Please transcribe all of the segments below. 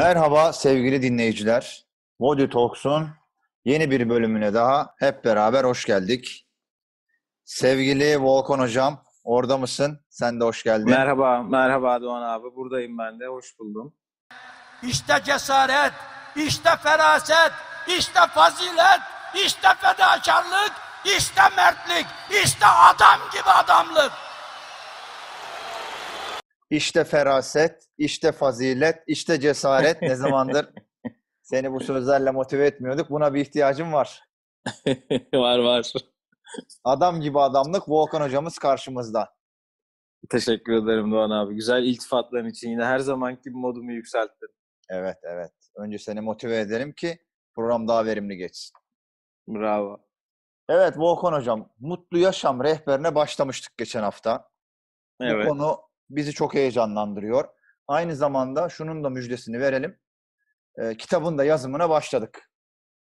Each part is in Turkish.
Merhaba sevgili dinleyiciler. Body Talks'un yeni bir bölümüne daha hep beraber hoş geldik. Sevgili Volkan Hocam, orada mısın? Sen de hoş geldin. Merhaba, merhaba Doğan abi. Buradayım ben de. Hoş buldum. İşte cesaret, işte feraset, işte fazilet, işte fedakarlık, işte mertlik, işte adam gibi adamlık. İşte feraset, işte fazilet, işte cesaret ne zamandır seni bu sözlerle motive etmiyorduk. Buna bir ihtiyacım var. var var. Adam gibi adamlık Volkan hocamız karşımızda. Teşekkür ederim Doğan abi. Güzel iltifatların için yine her zamanki modumu yükselttin. Evet evet. Önce seni motive ederim ki program daha verimli geçsin. Bravo. Evet Volkan hocam, Mutlu Yaşam rehberine başlamıştık geçen hafta. Evet. Bu konu bizi çok heyecanlandırıyor aynı zamanda şunun da müjdesini verelim. E, kitabın da yazımına başladık.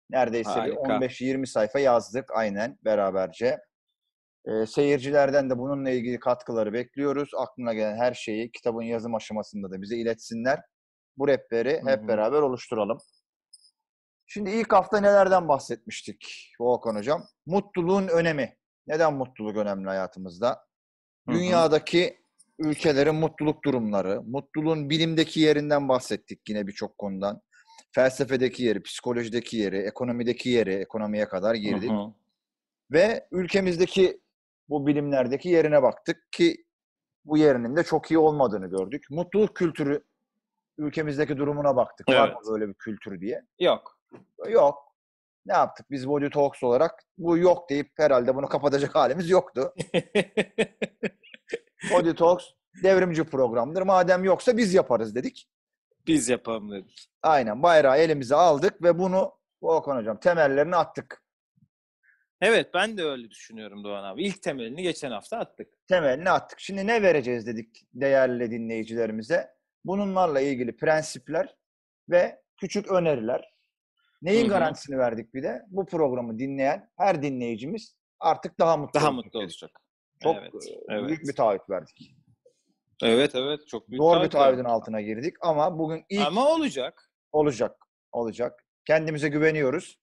Neredeyse Harika. 15-20 sayfa yazdık aynen beraberce. E, seyircilerden de bununla ilgili katkıları bekliyoruz. Aklına gelen her şeyi kitabın yazım aşamasında da bize iletsinler. Bu rehberi hep Hı-hı. beraber oluşturalım. Şimdi ilk hafta nelerden bahsetmiştik Volkan Hocam? Mutluluğun önemi. Neden mutluluk önemli hayatımızda? Dünyadaki ülkelerin mutluluk durumları, mutluluğun bilimdeki yerinden bahsettik yine birçok konudan. Felsefedeki yeri, psikolojideki yeri, ekonomideki yeri, ekonomiye kadar girdik. Hı hı. Ve ülkemizdeki bu bilimlerdeki yerine baktık ki bu yerinin de çok iyi olmadığını gördük. Mutluluk kültürü ülkemizdeki durumuna baktık. Evet. Var mı böyle bir kültür diye? Yok. Yok. Ne yaptık? Biz Body Talks olarak bu yok deyip herhalde bunu kapatacak halimiz yoktu. Body Talks devrimci programdır. Madem yoksa biz yaparız dedik. Biz yapalım dedik. Aynen bayrağı elimize aldık ve bunu Volkan Hocam temellerini attık. Evet ben de öyle düşünüyorum Doğan abi. İlk temelini geçen hafta attık. Temelini attık. Şimdi ne vereceğiz dedik değerli dinleyicilerimize. Bununlarla ilgili prensipler ve küçük öneriler. Neyin Hı-hı. garantisini verdik bir de? Bu programı dinleyen her dinleyicimiz artık daha mutlu daha olacak. mutlu olacak. Çok evet, e, evet. büyük bir taahhüt verdik. Evet evet çok büyük. Doğru bir taahhüdün altına girdik ama bugün ilk Ama olacak. Olacak. Olacak. Kendimize güveniyoruz.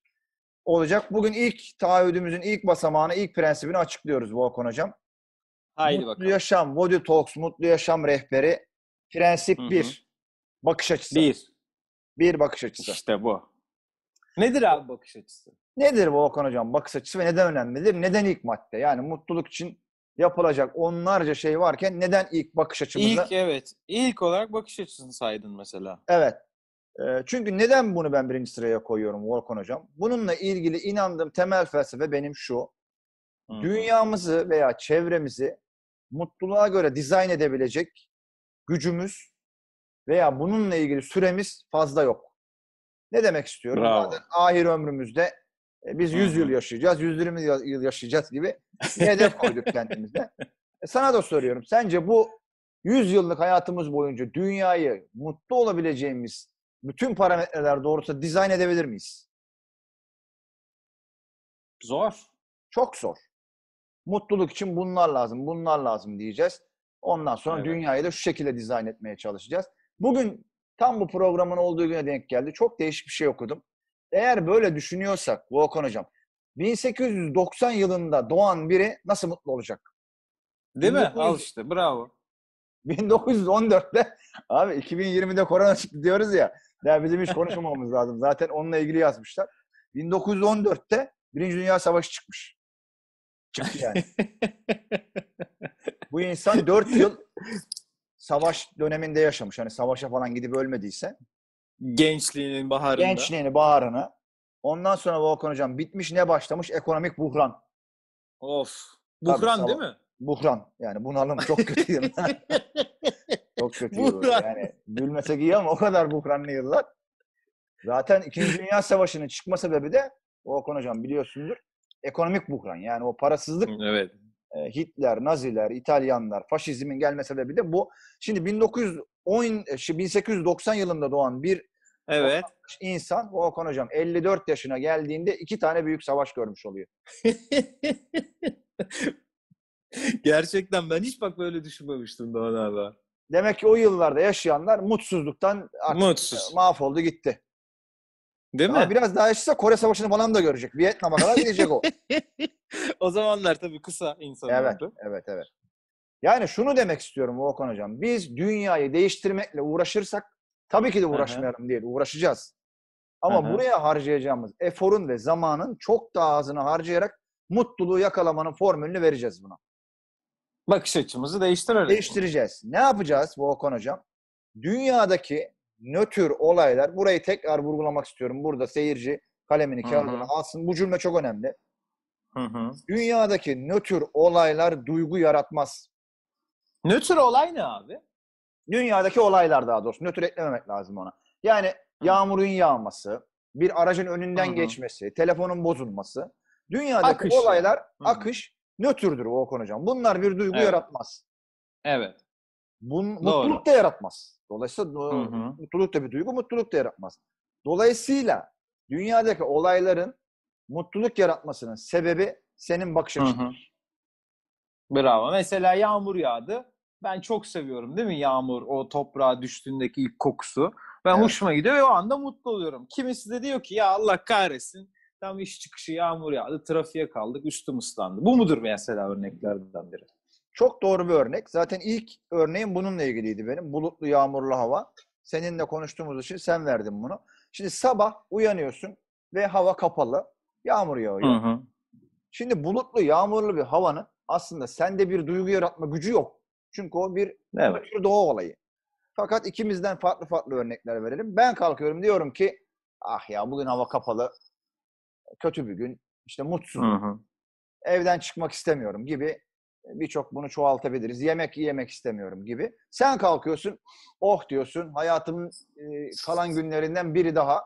Olacak. Bugün ilk taahhüdümüzün ilk basamağını, ilk prensibini açıklıyoruz Volkan hocam. Haydi mutlu bakalım. Yaşam, Vody Talks, Mutlu Yaşam Rehberi. Prensip 1. Bakış açısı. 1. Bir bakış açısı. İşte bu. Nedir abi bakış açısı? Nedir Volkan Hocam bakış açısı ve neden önemlidir? Neden ilk madde? Yani mutluluk için yapılacak onlarca şey varken neden ilk bakış açımızda? İlk evet. İlk olarak bakış açısını saydın mesela. Evet. Ee, çünkü neden bunu ben birinci sıraya koyuyorum Volkan Hocam? Bununla ilgili inandığım temel felsefe benim şu. Hmm. Dünyamızı veya çevremizi mutluluğa göre dizayn edebilecek gücümüz veya bununla ilgili süremiz fazla yok. Ne demek istiyorum? Bravo. Zaten ahir ömrümüzde e, biz 100 yıl yaşayacağız, 120 yıl yaşayacağız gibi bir hedef koyduk kendimize. E, sana da soruyorum. Sence bu 100 yıllık hayatımız boyunca dünyayı mutlu olabileceğimiz bütün parametreler doğrultusunda dizayn edebilir miyiz? Zor. Çok zor. Mutluluk için bunlar lazım, bunlar lazım diyeceğiz. Ondan sonra evet. dünyayı da şu şekilde dizayn etmeye çalışacağız. Bugün tam bu programın olduğu güne denk geldi. Çok değişik bir şey okudum. Eğer böyle düşünüyorsak Volkan Hocam 1890 yılında doğan biri nasıl mutlu olacak? Değil 19... mi? Al işte bravo. 1914'te abi 2020'de korona çıktı diyoruz ya. Ya bizim hiç konuşmamamız lazım. Zaten onunla ilgili yazmışlar. 1914'te Birinci Dünya Savaşı çıkmış. Çıktı yani. Bu insan 4 yıl savaş döneminde yaşamış. Hani savaşa falan gidip ölmediyse. Gençliğinin baharında. Gençliğini, baharını. Ondan sonra Volkan Hocam bitmiş ne başlamış? Ekonomik buhran. Of. Buhran Tabii, değil mi? Buhran. Yani bunalım çok kötü çok kötü buhran. Yani gülmesek iyi ama o kadar buhranlı yıllar. Zaten İkinci Dünya Savaşı'nın çıkma sebebi de Volkan Hocam biliyorsundur. Ekonomik buhran. Yani o parasızlık evet. Ee, Hitler, Naziler, İtalyanlar, faşizmin gelme sebebi de bu. Şimdi 1910 1890 e, yılında doğan bir Evet. o Volkan hocam 54 yaşına geldiğinde iki tane büyük savaş görmüş oluyor. Gerçekten ben hiç bak böyle düşünmemiştim Doğan abi. Demek ki o yıllarda yaşayanlar mutsuzluktan artık Mutsuz. mahvoldu gitti. Değil mi? biraz daha yaşasa Kore Savaşı'nı falan da görecek. Vietnam'a kadar gidecek o. o zamanlar tabii kısa insanlar. Evet, oldu. evet, evet. Yani şunu demek istiyorum Volkan Hocam. Biz dünyayı değiştirmekle uğraşırsak tabii ki de uğraşmayalım hı değil, uğraşacağız. Ama hı buraya harcayacağımız eforun ve zamanın çok daha azını harcayarak mutluluğu yakalamanın formülünü vereceğiz buna. Bakış açımızı değiştirerek. Değiştireceğiz. Ne yapacağız Volkan Hocam? Dünyadaki nötr olaylar. Burayı tekrar vurgulamak istiyorum. Burada seyirci kalemini kağıdına alsın. Bu cümle çok önemli. Hı hı. Dünyadaki nötr olaylar duygu yaratmaz. Nötr olay ne abi? Dünyadaki olaylar daha doğrusu. Nötr eklememek lazım ona. Yani hı. yağmurun yağması, bir aracın önünden hı hı. geçmesi, telefonun bozulması. Dünyadaki akış. olaylar hı hı. akış nötrdür o Hocam. Bunlar bir duygu evet. yaratmaz. Evet. Bun, mutluluk da yaratmaz. Dolayısıyla hı hı. mutluluk da bir duygu, mutluluk da yaratmaz. Dolayısıyla dünyadaki olayların mutluluk yaratmasının sebebi senin bakış açındır. Bravo. Mesela yağmur yağdı. Ben çok seviyorum değil mi yağmur? O toprağa düştüğündeki ilk kokusu. Ben evet. hoşuma gidiyor ve o anda mutlu oluyorum. Kimisi de diyor ki ya Allah kahretsin. Tam iş çıkışı yağmur yağdı, trafiğe kaldık, üstüm ıslandı. Bu mudur mesela örneklerden biri? Çok doğru bir örnek. Zaten ilk örneğim bununla ilgiliydi benim. Bulutlu, yağmurlu hava. Seninle konuştuğumuz için sen verdin bunu. Şimdi sabah uyanıyorsun ve hava kapalı. Yağmur yağıyor. Hı hı. Şimdi bulutlu, yağmurlu bir havanın aslında sende bir duygu yaratma gücü yok. Çünkü o bir evet. doğa olayı. Fakat ikimizden farklı farklı örnekler verelim. Ben kalkıyorum diyorum ki ah ya bugün hava kapalı, kötü bir gün, işte mutsuzum, hı hı. evden çıkmak istemiyorum gibi birçok bunu çoğaltabiliriz. Yemek yemek istemiyorum gibi. Sen kalkıyorsun, oh diyorsun. Hayatımın e, kalan günlerinden biri daha.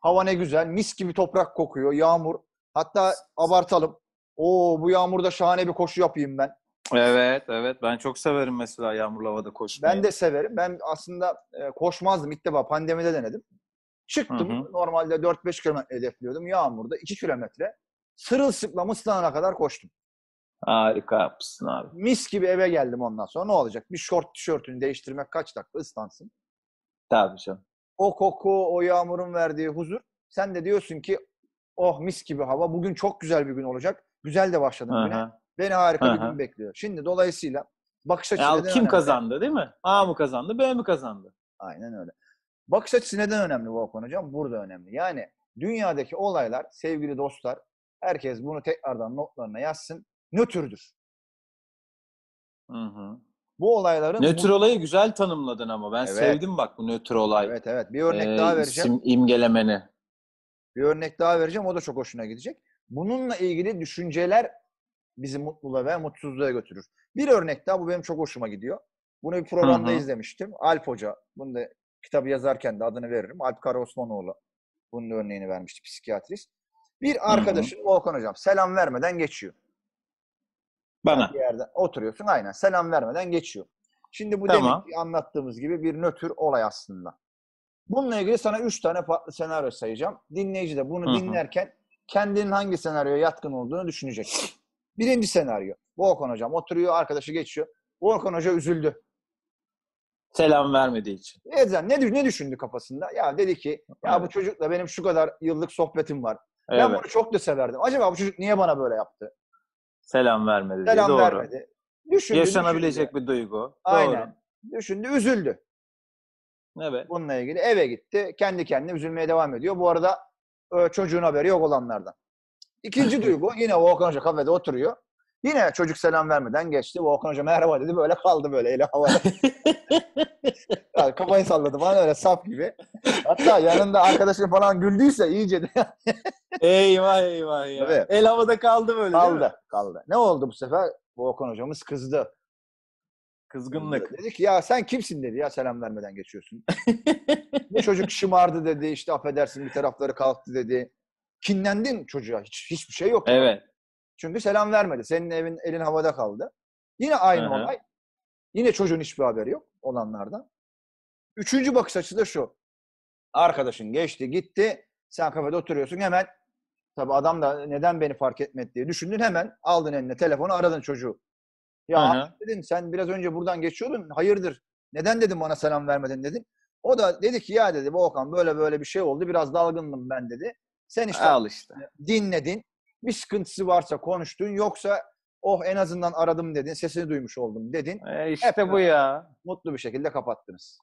Hava ne güzel, mis gibi toprak kokuyor, yağmur. Hatta abartalım. o bu yağmurda şahane bir koşu yapayım ben. Evet, evet. Ben çok severim mesela yağmurlu havada koşmayı. Ben de severim. Ben aslında e, koşmazdım ilk defa. Pandemide denedim. Çıktım. Hı hı. Normalde 4-5 kilometre hedefliyordum. Yağmurda 2 kilometre. Sırılsıklam ıslanana kadar koştum. Harika yapmışsın abi. Mis gibi eve geldim ondan sonra. Ne olacak? Bir şort tişörtünü değiştirmek kaç dakika ıslansın? Tabii canım. O koku, o yağmurun verdiği huzur. Sen de diyorsun ki oh mis gibi hava. Bugün çok güzel bir gün olacak. Güzel de başladım güne. Beni harika Hı-hı. bir gün bekliyor. Şimdi dolayısıyla bakış e, açısı ya, neden Kim önemli? kazandı değil mi? A mı kazandı, B mi kazandı? Aynen öyle. Bakış açısı neden önemli Volkan Hocam? Burada önemli. Yani dünyadaki olaylar sevgili dostlar herkes bunu tekrardan notlarına yazsın nötrdür. Hı hı. Bu olayların... Nötr bu... olayı güzel tanımladın ama. Ben evet. sevdim bak bu nötr olay. Evet evet. Bir örnek ee, daha vereceğim. İsim, imgelemeni. Bir örnek daha vereceğim. O da çok hoşuna gidecek. Bununla ilgili düşünceler bizi mutluluğa ve mutsuzluğa götürür. Bir örnek daha bu benim çok hoşuma gidiyor. Bunu bir programda hı hı. izlemiştim. Alp Hoca. Bunu da kitabı yazarken de adını veririm. Alp Karaosmanoğlu bunun örneğini vermişti psikiyatrist. Bir arkadaşın Volkan Hocam selam vermeden geçiyor. Bana. Bir yerde oturuyorsun aynen selam vermeden geçiyor. Şimdi bu tamam. demek ki anlattığımız gibi bir nötr olay aslında. Bununla ilgili sana üç tane farklı senaryo sayacağım. Dinleyici de bunu Hı-hı. dinlerken kendinin hangi senaryoya yatkın olduğunu düşünecek. Birinci senaryo. Volkan hocam oturuyor, arkadaşı geçiyor. Volkan hoca üzüldü. Selam vermediği için. Ezen ne, ne düşündü kafasında? Ya dedi ki ya evet. bu çocukla benim şu kadar yıllık sohbetim var. Evet. Ben bunu çok da severdim. Acaba bu çocuk niye bana böyle yaptı? Selam vermedi. Selam Doğru. vermedi. Düşündü, Yaşanabilecek düşündü. bir duygu. Doğru. Düşündü, üzüldü. Evet. Bununla ilgili eve gitti. Kendi kendine üzülmeye devam ediyor. Bu arada e, çocuğun haberi yok olanlardan. İkinci duygu yine Volkan Hoca kafede oturuyor. Yine çocuk selam vermeden geçti. Volkan Hoca merhaba dedi. Böyle kaldı böyle eli havada. yani kafayı salladı falan öyle sap gibi. Hatta yanında arkadaşım falan güldüyse iyice de. eyvah eyvah ya. Tabii. El havada kaldı böyle Kaldı kaldı. Ne oldu bu sefer? Volkan hocamız kızdı. Kızgınlık. Dedi ki ya sen kimsin dedi ya selam vermeden geçiyorsun. bu çocuk şımardı dedi işte affedersin bir tarafları kalktı dedi. Kinlendin çocuğa hiç, hiçbir şey yok. Evet. Çünkü selam vermedi. Senin evin elin havada kaldı. Yine aynı Hı-hı. olay. Yine çocuğun hiçbir haberi yok olanlardan. Üçüncü bakış açısı da şu. Arkadaşın geçti gitti. Sen kafede oturuyorsun hemen Tabii adam da neden beni fark etmedi diye düşündün hemen aldın eline telefonu aradın çocuğu. Ya hı dedim sen biraz önce buradan geçiyordun hayırdır neden dedim bana selam vermedin dedim. O da dedi ki ya dedi bu Okan böyle böyle bir şey oldu biraz dalgındım ben dedi. Sen işte, Al işte. dinledin bir sıkıntısı varsa konuştun yoksa oh en azından aradım dedin, sesini duymuş oldum dedin. E işte Hep bu ya. Mutlu bir şekilde kapattınız.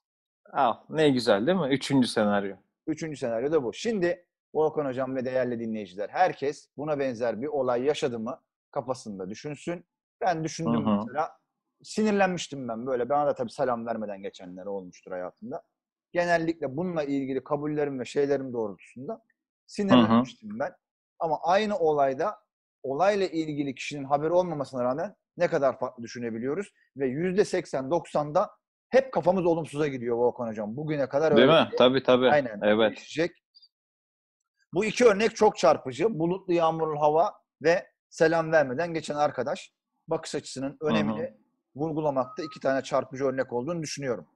al ah, ne güzel değil mi? Üçüncü senaryo. Üçüncü senaryo da bu. Şimdi Volkan Hocam ve değerli dinleyiciler herkes buna benzer bir olay yaşadı mı kafasında düşünsün. Ben düşündüm Hı-hı. mesela. Sinirlenmiştim ben böyle. Bana da tabii selam vermeden geçenler olmuştur hayatımda. Genellikle bununla ilgili kabullerim ve şeylerim doğrultusunda sinirlenmiştim Hı-hı. ben. Ama aynı olayda olayla ilgili kişinin haberi olmamasına rağmen ne kadar farklı düşünebiliyoruz ve yüzde 80-90'da hep kafamız olumsuza gidiyor Volkan Hocam. Bugüne kadar Değil öyle. Değil mi? Diye. Tabii tabii. Aynen. Evet. Değişecek. Bu iki örnek çok çarpıcı. Bulutlu yağmurlu hava ve selam vermeden geçen arkadaş bakış açısının önemini vurgulamakta iki tane çarpıcı örnek olduğunu düşünüyorum.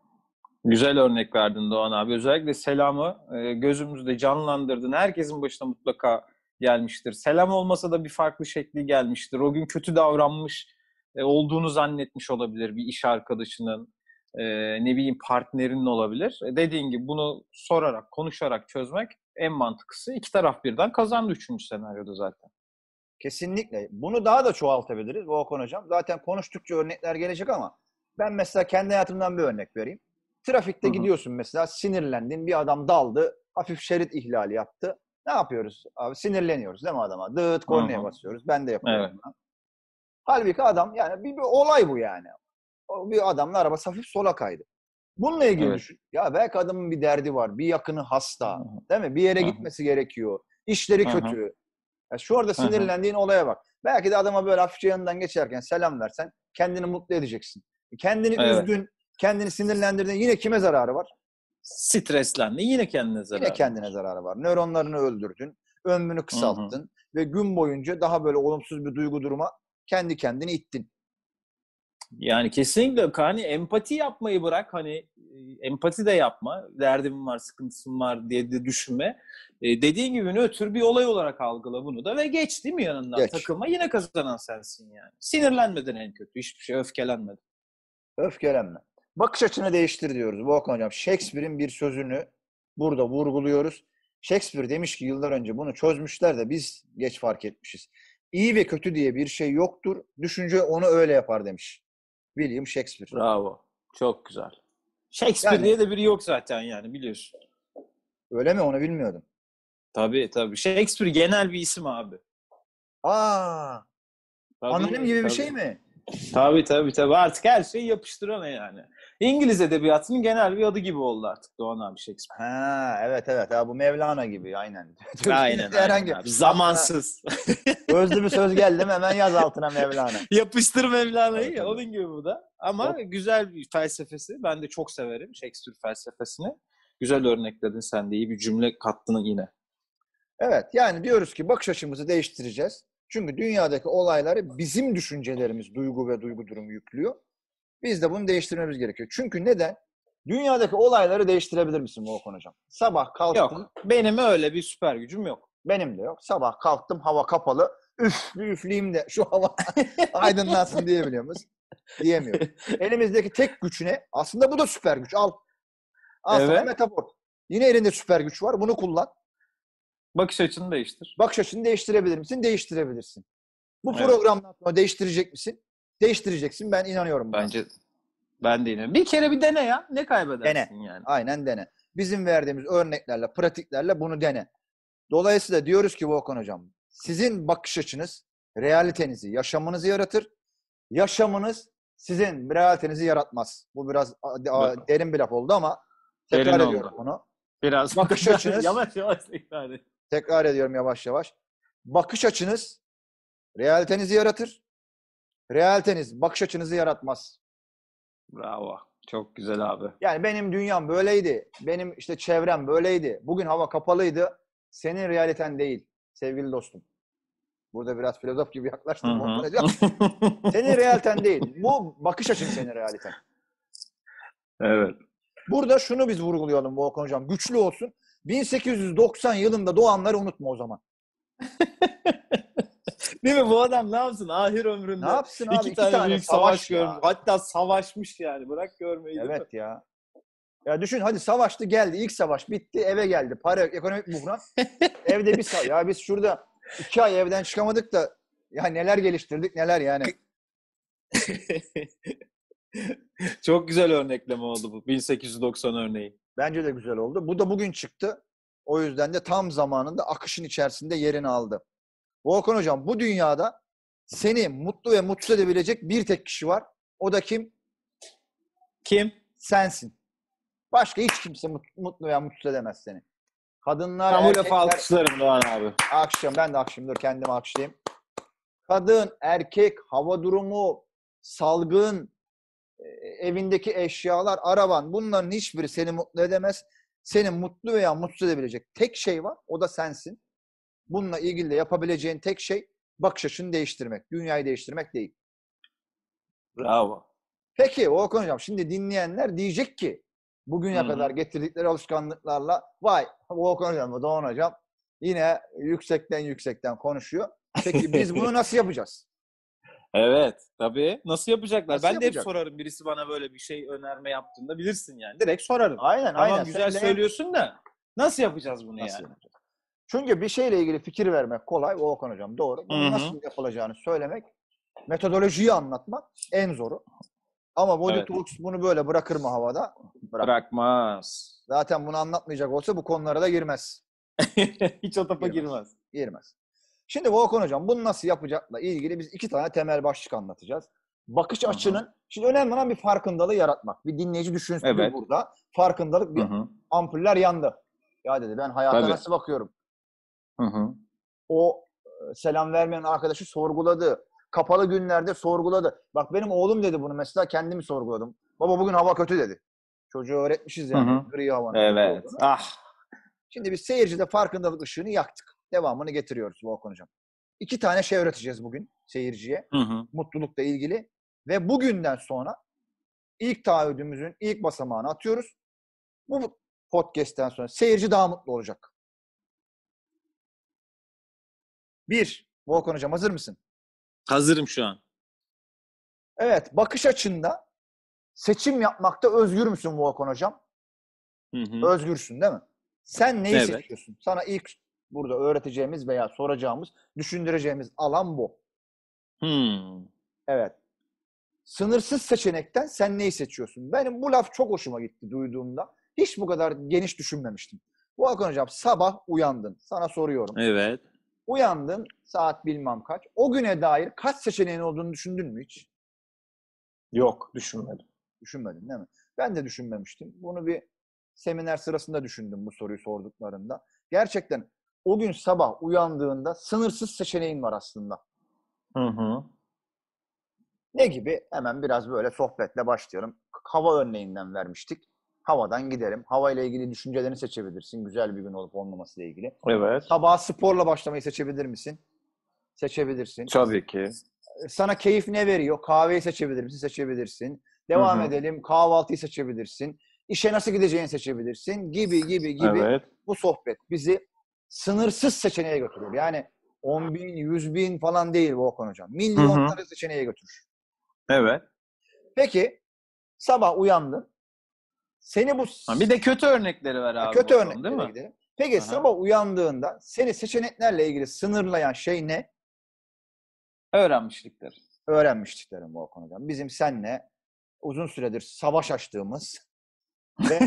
Güzel örnek verdin Doğan abi. Özellikle selamı e, gözümüzde canlandırdın. Herkesin başına mutlaka gelmiştir. Selam olmasa da bir farklı şekli gelmiştir. O gün kötü davranmış e, olduğunu zannetmiş olabilir bir iş arkadaşının, e, ne bileyim partnerinin olabilir. E, dediğin gibi bunu sorarak, konuşarak çözmek en mantıklısı. İki taraf birden kazandı üçüncü senaryoda zaten. Kesinlikle. Bunu daha da çoğaltabiliriz Volkan Hocam. Zaten konuştukça örnekler gelecek ama ben mesela kendi hayatımdan bir örnek vereyim. Trafikte Hı-hı. gidiyorsun mesela sinirlendin, bir adam daldı, hafif şerit ihlali yaptı. Ne yapıyoruz abi? Sinirleniyoruz değil mi adama? Dıt korneye basıyoruz. Ben de yapıyorum. Evet. Halbuki adam yani bir, bir olay bu yani. Bir adamla araba hafif sola kaydı. Bununla ilgili evet. düşün. Ya belki adamın bir derdi var. Bir yakını hasta. Hı-hı. Değil mi? Bir yere Hı-hı. gitmesi gerekiyor. İşleri Hı-hı. kötü. Ya şu anda sinirlendiğin Hı-hı. olaya bak. Belki de adama böyle hafifçe yanından geçerken selam versen kendini mutlu edeceksin. E, kendini evet. üzdün, kendini sinirlendirdin. Yine kime zararı var? Streslendin yine kendine zarar, Yine kendine zararı var. Nöronlarını öldürdün, ömrünü kısalttın Hı-hı. ve gün boyunca daha böyle olumsuz bir duygu duruma kendi kendini ittin. Yani kesinlikle hani empati yapmayı bırak hani e, empati de yapma. Derdim var, sıkıntısım var diye de düşünme. E, dediğin gibi nötr bir olay olarak algıla bunu da ve geç değil mi yanından geç. takılma yine kazanan sensin yani. Sinirlenmeden en kötü hiçbir şey öfkelenmeden. Öfkelenme bakış açını değiştir diyoruz. Volkan Hocam Shakespeare'in bir sözünü burada vurguluyoruz. Shakespeare demiş ki yıllar önce bunu çözmüşler de biz geç fark etmişiz. İyi ve kötü diye bir şey yoktur. Düşünce onu öyle yapar demiş. William Shakespeare. Bravo. Çok güzel. Shakespeare yani, diye de biri yok zaten yani biliyorsun. Öyle mi? Onu bilmiyordum. Tabii tabii. Shakespeare genel bir isim abi. Aa. Tabii, anonim gibi tabii. bir şey mi? Tabii tabii tabii. Artık her şeyi yapıştırana yani. İngiliz edebiyatının genel bir adı gibi oldu artık Doğan abi Shakespeare. Ha evet evet. Ha, bu Mevlana gibi aynen. aynen. Herhangi... Abi, şey. zamansız. Özlü bir söz geldi mi hemen yaz altına Mevlana. Yapıştır Mevlana'yı evet, onun gibi bu da. Ama evet. güzel bir felsefesi. Ben de çok severim Shakespeare felsefesini. Güzel örnekledin sen de. iyi bir cümle kattın yine. Evet yani diyoruz ki bakış açımızı değiştireceğiz. Çünkü dünyadaki olayları bizim düşüncelerimiz, duygu ve duygu durumu yüklüyor. Biz de bunu değiştirmemiz gerekiyor. Çünkü neden? Dünyadaki olayları değiştirebilir misin Volkan Hocam? Sabah kalktım. Yok. Benim öyle bir süper gücüm yok. Benim de yok. Sabah kalktım hava kapalı. Üf bir üfleyeyim de şu hava aydınlansın diyebiliyor muyuz? Diyemiyorum. Elimizdeki tek güçüne aslında bu da süper güç. Al. Aslında evet. metafor. Yine elinde süper güç var. Bunu kullan. Bakış açını değiştir. Bakış açını değiştirebilir misin? Değiştirebilirsin. Bu evet. programdan değiştirecek misin? Değiştireceksin. Ben inanıyorum. buna. Bence ben de inanıyorum. Bir kere bir dene ya. Ne kaybedersin dene. yani? Aynen dene. Bizim verdiğimiz örneklerle, pratiklerle bunu dene. Dolayısıyla diyoruz ki Volkan Hocam, sizin bakış açınız realitenizi, yaşamınızı yaratır. Yaşamınız sizin realitenizi yaratmaz. Bu biraz derin bir laf oldu ama tekrar derin ediyorum oldu. bunu. Biraz bakış açınız yavaş yavaş tekrar Tekrar ediyorum yavaş yavaş. Bakış açınız realitenizi yaratır. Realiteniz bakış açınızı yaratmaz. Bravo. Çok güzel abi. Yani benim dünyam böyleydi. Benim işte çevrem böyleydi. Bugün hava kapalıydı. Senin realiten değil sevgili dostum. Burada biraz filozof gibi yaklaştım. senin realiten değil. Bu bakış açın senin realiten. Evet. Burada şunu biz vurgulayalım Volkan Hocam. Güçlü olsun. 1890 yılında doğanları unutma o zaman. Değil mi bu adam ne yapsın ahir ömründe? Ne yapsın abi? İki tane, tane büyük savaş, savaş görmüş. Hatta savaşmış yani. Bırak görmeyi. Evet ya. Ya düşün hadi savaştı geldi. ilk savaş bitti eve geldi. Para yok. Ekonomik buhran. Evde bir Ya biz şurada iki ay evden çıkamadık da ya neler geliştirdik neler yani. Çok güzel örnekleme oldu bu. 1890 örneği. Bence de güzel oldu. Bu da bugün çıktı. O yüzden de tam zamanında akışın içerisinde yerini aldı. Volkan Hocam bu dünyada seni mutlu ve mutsuz edebilecek bir tek kişi var. O da kim? Kim? Sensin. Başka hiç kimse mutlu veya mutsuz edemez seni. Kadınlar... Tam erkekler... lafı alkışlarım Doğan abi. Akşam ben de akşam dur kendimi akışlayayım. Kadın, erkek, hava durumu, salgın, e, evindeki eşyalar, araban bunların hiçbiri seni mutlu edemez. Seni mutlu veya mutsuz edebilecek tek şey var. O da sensin. Bununla ilgili de yapabileceğin tek şey bakış açını değiştirmek. Dünyayı değiştirmek değil. Bravo. Peki o Hocam şimdi dinleyenler diyecek ki bugüne hı kadar getirdikleri alışkanlıklarla vay Volkan Hocam da Doğan Hocam yine yüksekten yüksekten konuşuyor. Peki biz bunu nasıl yapacağız? Evet tabii. Nasıl yapacaklar? Nasıl ben yapacak? de hep sorarım birisi bana böyle bir şey önerme yaptığında bilirsin yani. Direkt sorarım. Aynen tamam, aynen. güzel Sen söylüyorsun ne... da nasıl yapacağız bunu nasıl yani? Yapacağız? Çünkü bir şeyle ilgili fikir vermek kolay. Volkan Hocam doğru. Bunun Hı-hı. nasıl yapılacağını söylemek, metodolojiyi anlatmak en zoru. Ama Body evet. bunu böyle bırakır mı havada? Bırak. Bırakmaz. Zaten bunu anlatmayacak olsa bu konulara da girmez. Hiç o girmez. girmez. Girmez. Şimdi Volkan Hocam bunu nasıl yapacakla ilgili biz iki tane temel başlık anlatacağız. Bakış Hı-hı. açının, şimdi önemli olan bir farkındalığı yaratmak. Bir dinleyici düşünsün evet. burada. Farkındalık bir Hı-hı. ampuller yandı. Ya dedi ben hayata Tabii. nasıl bakıyorum? Hı-hı. O e, selam vermeyen arkadaşı sorguladı. Kapalı günlerde sorguladı. Bak benim oğlum dedi bunu mesela kendimi sorguladım. Baba bugün hava kötü dedi. Çocuğu öğretmişiz yani Hı-hı. gri havanın. Evet. Ah. Şimdi biz seyircide farkındalık ışığını yaktık devamını getiriyoruz Volkan Hocam. İki tane şey öğreteceğiz bugün seyirciye. Hı hı. Mutlulukla ilgili. Ve bugünden sonra ilk taahhüdümüzün ilk basamağını atıyoruz. Bu podcast'ten sonra seyirci daha mutlu olacak. Bir, Volkan Hocam hazır mısın? Hazırım şu an. Evet, bakış açında seçim yapmakta özgür müsün Volkan Hocam? Hı hı. Özgürsün değil mi? Sen neyi evet. seçiyorsun? Sana ilk Burada öğreteceğimiz veya soracağımız, düşündüreceğimiz alan bu. Hmm. Evet. Sınırsız seçenekten sen neyi seçiyorsun? Benim bu laf çok hoşuma gitti duyduğumda. Hiç bu kadar geniş düşünmemiştim. Volkan Hocam sabah uyandın. Sana soruyorum. Evet. Uyandın saat bilmem kaç. O güne dair kaç seçeneğin olduğunu düşündün mü hiç? Yok düşünmedim. Düşünmedin değil mi? Ben de düşünmemiştim. Bunu bir seminer sırasında düşündüm bu soruyu sorduklarında. Gerçekten o gün sabah uyandığında sınırsız seçeneğin var aslında. Hı hı. Ne gibi? Hemen biraz böyle sohbetle başlıyorum. Hava örneğinden vermiştik. Havadan giderim. Hava ile ilgili düşüncelerini seçebilirsin. Güzel bir gün olup olmaması ile ilgili. Evet. Sabah sporla başlamayı seçebilir misin? Seçebilirsin. Tabii ki. Ee, sana keyif ne veriyor? Kahveyi seçebilir misin? Seçebilirsin. Devam Hı-hı. edelim. Kahvaltıyı seçebilirsin. İşe nasıl gideceğini seçebilirsin gibi gibi gibi. Evet. Bu sohbet bizi sınırsız seçeneğe götürür. Yani 10 bin, 100 bin falan değil Volkan Hocam. Milyonları hı hı. seçeneğe götürür. Evet. Peki sabah uyandın. Seni bu... Ha, bir de kötü örnekleri ver e, abi. Kötü örnekleri değil mi? Gidelim. Peki Aha. sabah uyandığında seni seçeneklerle ilgili sınırlayan şey ne? Öğrenmişlikler. Öğrenmişliklerim Volkan Hocam. Bizim senle uzun süredir savaş açtığımız ve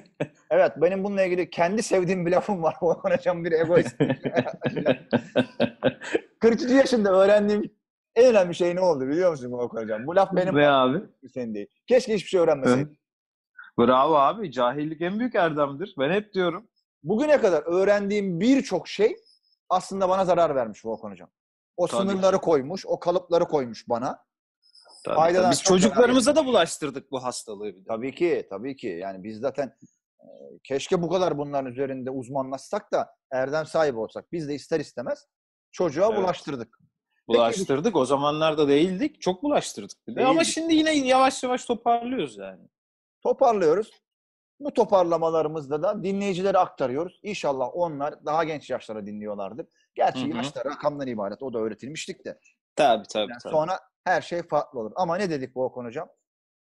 Evet benim bununla ilgili kendi sevdiğim bir lafım var. Volkan Hocam bir egoist. 42 yaşında öğrendiğim en önemli şey ne oldu biliyor musun bu Hocam? Bu laf benim. Ne abi? Senin değil. Keşke hiçbir şey öğrenmeseydin. Bravo abi. Cahillik en büyük erdemdir. Ben hep diyorum. Bugüne kadar öğrendiğim birçok şey aslında bana zarar vermiş bu Hocam. O Tabii. sınırları koymuş, o kalıpları koymuş bana. Tabii, tabii. Biz çocuklarımıza da bulaştırdık bu hastalığı. Bir de. Tabii ki, tabii ki. Yani biz zaten keşke bu kadar bunların üzerinde uzmanlaşsak da erdem sahibi olsak. Biz de ister istemez çocuğa evet. bulaştırdık. Bulaştırdık. Peki, o zamanlarda değildik. Çok bulaştırdık. Bir Ama şimdi yine yavaş yavaş toparlıyoruz yani. Toparlıyoruz. Bu toparlamalarımızda da dinleyicilere aktarıyoruz. İnşallah onlar daha genç yaşlara dinliyorlardır. Gerçi Hı-hı. yaşlar rakamdan ibaret. O da öğretilmiştik de. Tabii tabii. Yani tabii. Sonra her şey farklı olur. Ama ne dedik Volkan Hocam?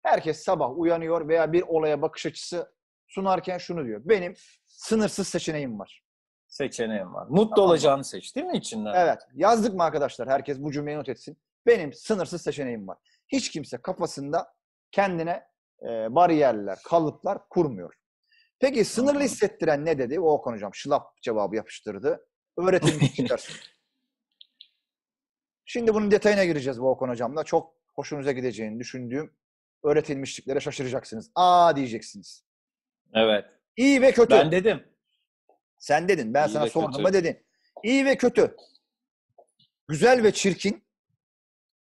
Herkes sabah uyanıyor veya bir olaya bakış açısı sunarken şunu diyor. Benim sınırsız seçeneğim var. Seçeneğim var. Mutlu tamam. olacağını seç değil mi içinden? Evet. Yazdık mı arkadaşlar? Herkes bu cümleyi not etsin. Benim sınırsız seçeneğim var. Hiç kimse kafasında kendine e, bariyerler, kalıplar kurmuyor. Peki sınırlı hissettiren ne dedi? O Okan hocam şılap cevabı yapıştırdı. Öğretilmiş çıkar. Şimdi bunun detayına gireceğiz bu Okan hocamla. Çok hoşunuza gideceğini düşündüğüm öğretilmişliklere şaşıracaksınız. Aa diyeceksiniz. Evet. İyi ve kötü. Ben dedim. Sen dedin. Ben İyi sana sordum ama dedin. İyi ve kötü. Güzel ve çirkin.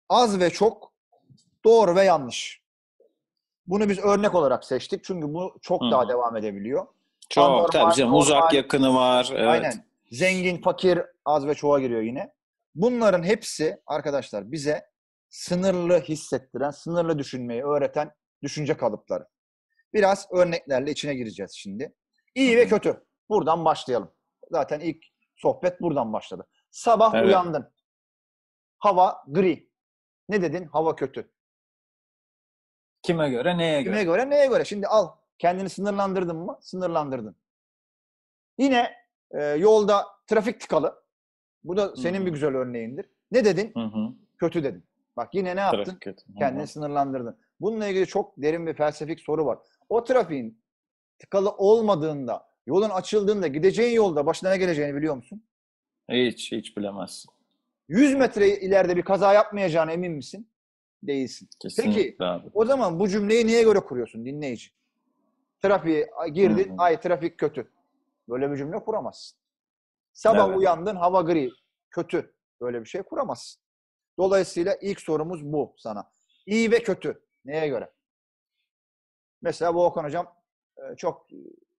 Az ve çok. Doğru ve yanlış. Bunu biz örnek olarak seçtik. Çünkü bu çok Hı. daha devam edebiliyor. Çok Anlar tabii var, canım. Normal, uzak yakını var. Evet. Aynen. Zengin, fakir az ve çoğa giriyor yine. Bunların hepsi arkadaşlar bize sınırlı hissettiren, sınırlı düşünmeyi öğreten düşünce kalıpları. Biraz örneklerle içine gireceğiz şimdi. İyi Hı-hı. ve kötü. Buradan başlayalım. Zaten ilk sohbet buradan başladı. Sabah evet. uyandın. Hava gri. Ne dedin? Hava kötü. Kime göre, neye göre? Kime göre, neye göre? Şimdi al. Kendini sınırlandırdın mı? Sınırlandırdın. Yine e, yolda trafik tıkalı. Bu da senin Hı-hı. bir güzel örneğindir. Ne dedin? Hı-hı. Kötü dedin. Bak yine ne yaptın? Trafik kötü. Kendini Hı-hı. sınırlandırdın. Bununla ilgili çok derin bir felsefik soru var o trafiğin tıkalı olmadığında, yolun açıldığında gideceğin yolda başına ne geleceğini biliyor musun? Hiç, hiç bilemezsin. 100 metre ileride bir kaza yapmayacağına emin misin? Değilsin. Kesinlikle Peki abi. o zaman bu cümleyi niye göre kuruyorsun dinleyici? Trafiğe girdin, hmm. ay trafik kötü. Böyle bir cümle kuramazsın. Sabah evet. uyandın, hava gri, kötü. Böyle bir şey kuramazsın. Dolayısıyla ilk sorumuz bu sana. İyi ve kötü. Neye göre? Mesela bu Okan hocam e, çok e,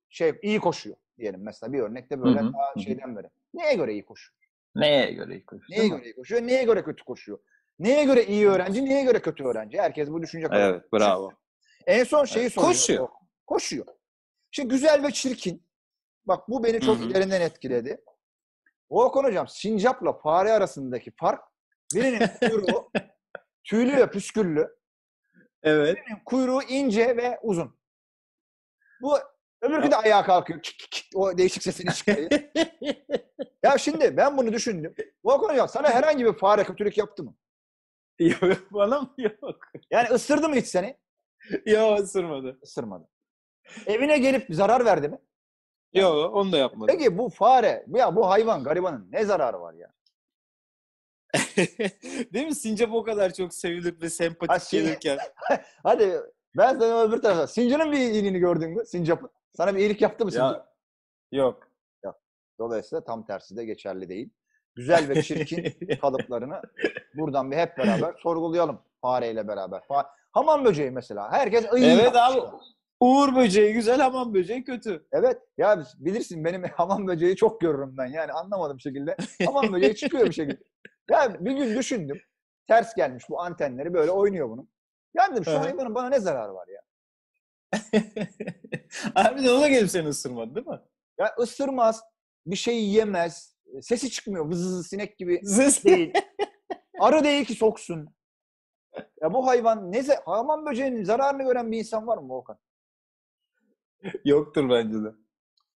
şey iyi koşuyor diyelim mesela bir örnekte böyle hı hı. daha şeyden beri. Neye göre iyi koşuyor? Neye göre iyi koşuyor? Neye göre iyi koşuyor? Neye göre kötü koşuyor? Neye göre iyi öğrenci, neye göre kötü öğrenci? Herkes bu düşünce kadar. Evet, bravo. En son şeyi evet, soruyor. Koşuyor. Koşuyor. Şimdi güzel ve çirkin. Bak bu beni çok Hı-hı. derinden etkiledi. Volkan hocam sincapla fare arasındaki fark birinin kuyruğu tüylü ve püsküllü, Evet. Kuyruğu ince ve uzun. Bu öbürkü de ayağa kalkıyor. Kik, kik, kik, o değişik sesini çıkıyor. ya şimdi ben bunu düşündüm. Volkan hocam sana herhangi bir fare kötülük yaptı mı? Yok bana mı yok? Yani ısırdı mı hiç seni? Yok ısırmadı. Isırmadı. Evine gelip zarar verdi mi? Yok onu da yapmadı. Peki bu fare, ya bu hayvan garibanın ne zararı var ya? Değil mi? Sincap o kadar çok sevilir ve sempatik ha, şimdi... gelirken. Hadi ben sana öbür tarafa. Sincap'ın bir iyiliğini gördün mü? Sincap'ın. Sana bir iyilik yaptı mı ya, Yok. yok. Dolayısıyla tam tersi de geçerli değil. Güzel ve çirkin kalıplarını buradan bir hep beraber sorgulayalım fareyle beraber. Fa- hamam böceği mesela. Herkes iyi. Evet abi. Uğur böceği güzel, hamam böceği kötü. Evet. Ya bilirsin benim hamam böceği çok görürüm ben. Yani anlamadım şekilde. Hamam böceği çıkıyor bir şekilde. Ben bir gün düşündüm. Ters gelmiş bu antenleri böyle oynuyor bunun. Ya dedim şu hayvanın bana ne zararı var ya? Abi de ona gelip seni ısırmadı değil mi? Ya ısırmaz. Bir şey yemez. E, sesi çıkmıyor. Vızız sinek gibi. Vız değil. Arı değil ki soksun. Ya bu hayvan ne hamam böceğinin zararını gören bir insan var mı Volkan? Yoktur bence de.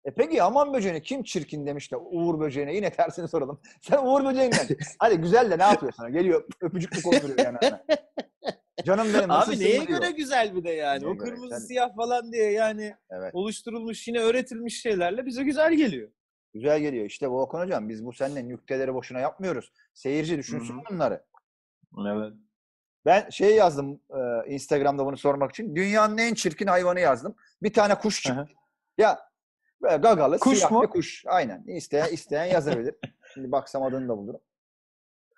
E peki aman böceğine kim çirkin demiş de Uğur böceğine yine tersini soralım. Sen Uğur böceğinden hadi güzel de ne yapıyor sana? Geliyor öpücük mü konduruyor yani. Canım benim nasıl Abi neye diyor. göre güzel bir de yani. Neye o kırmızı göre, siyah falan diye yani evet. oluşturulmuş yine öğretilmiş şeylerle bize güzel geliyor. Güzel geliyor. İşte Volkan Hocam biz bu seninle nükteleri boşuna yapmıyoruz. Seyirci düşünsün Hı-hı. bunları. Evet. Ben şey yazdım e, Instagram'da bunu sormak için. Dünyanın en çirkin hayvanı yazdım. Bir tane kuş çıktı. Hı-hı. Ya Böyle gagalı kuş siyah mu? bir kuş. Aynen. İsteyen, isteyen yazabilir. Şimdi baksam adını da bulurum.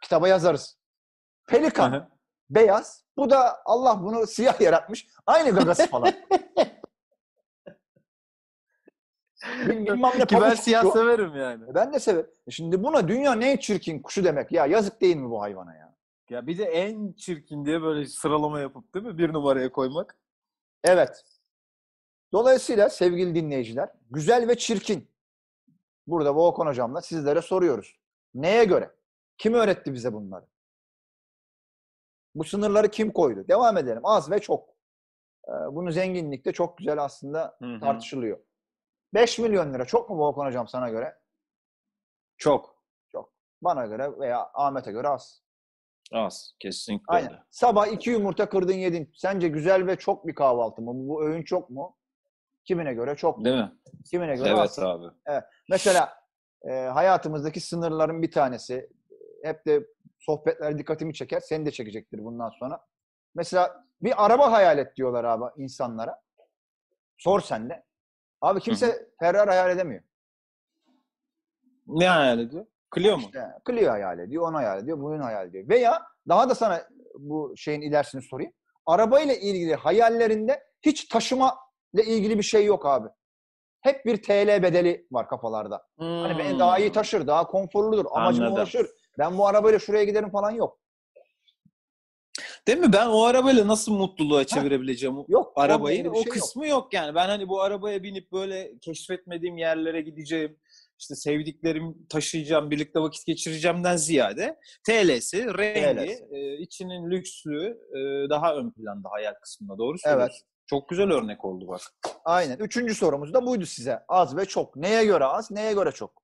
Kitaba yazarız. Pelikan. Beyaz. Bu da Allah bunu siyah yaratmış. Aynı gagası falan. Bilmem ne ben siyah kuşu. severim yani. Ben de severim. E şimdi buna dünya en çirkin kuşu demek. Ya yazık değil mi bu hayvana ya? Ya bir de en çirkin diye böyle sıralama yapıp değil mi? Bir numaraya koymak. Evet. Dolayısıyla sevgili dinleyiciler, güzel ve çirkin. Burada Volkan Hocam'la sizlere soruyoruz. Neye göre? Kim öğretti bize bunları? Bu sınırları kim koydu? Devam edelim. Az ve çok. Ee, bunu zenginlikte çok güzel aslında hı hı. tartışılıyor. 5 milyon lira çok mu Volkan Hocam sana göre? Çok. Çok. Bana göre veya Ahmet'e göre az. Az. Kesinlikle Aynen. Sabah iki yumurta kırdın yedin. Sence güzel ve çok bir kahvaltı mı? Bu öğün çok mu? Kimine göre çok. Değil mi? Kimine göre evet, az. abi. Mesela e, hayatımızdaki sınırların bir tanesi hep de sohbetler dikkatimi çeker. Seni de çekecektir bundan sonra. Mesela bir araba hayal et diyorlar abi insanlara. Sor sen de. Abi kimse Hı-hı. Ferrari hayal edemiyor. Ne hayal ediyor? Clio mu? İşte, Clio hayal ediyor, onu hayal ediyor, bunun hayal ediyor. Veya daha da sana bu şeyin ilerisini sorayım. Arabayla ilgili hayallerinde hiç taşıma ilgili bir şey yok abi. Hep bir TL bedeli var kafalarda. Hmm. Hani beni daha iyi hmm. taşır, daha konforludur, amacıma Anladım. ulaşır. Ben bu arabayla şuraya giderim falan yok. Değil mi? Ben o arabayla nasıl mutluluğa çevirebileceğim ha, yok, arabayı? O şey kısmı yok. yok yani. Ben hani bu arabaya binip böyle keşfetmediğim yerlere gideceğim, işte sevdiklerim taşıyacağım, birlikte vakit geçireceğimden ziyade TL'si, rengi, TL'si. E, içinin lükslüğü e, daha ön planda hayal kısmında. Doğru söylüyorsun. Evet. Çok güzel örnek oldu bak. Aynen. Üçüncü sorumuz da buydu size. Az ve çok. Neye göre az, neye göre çok?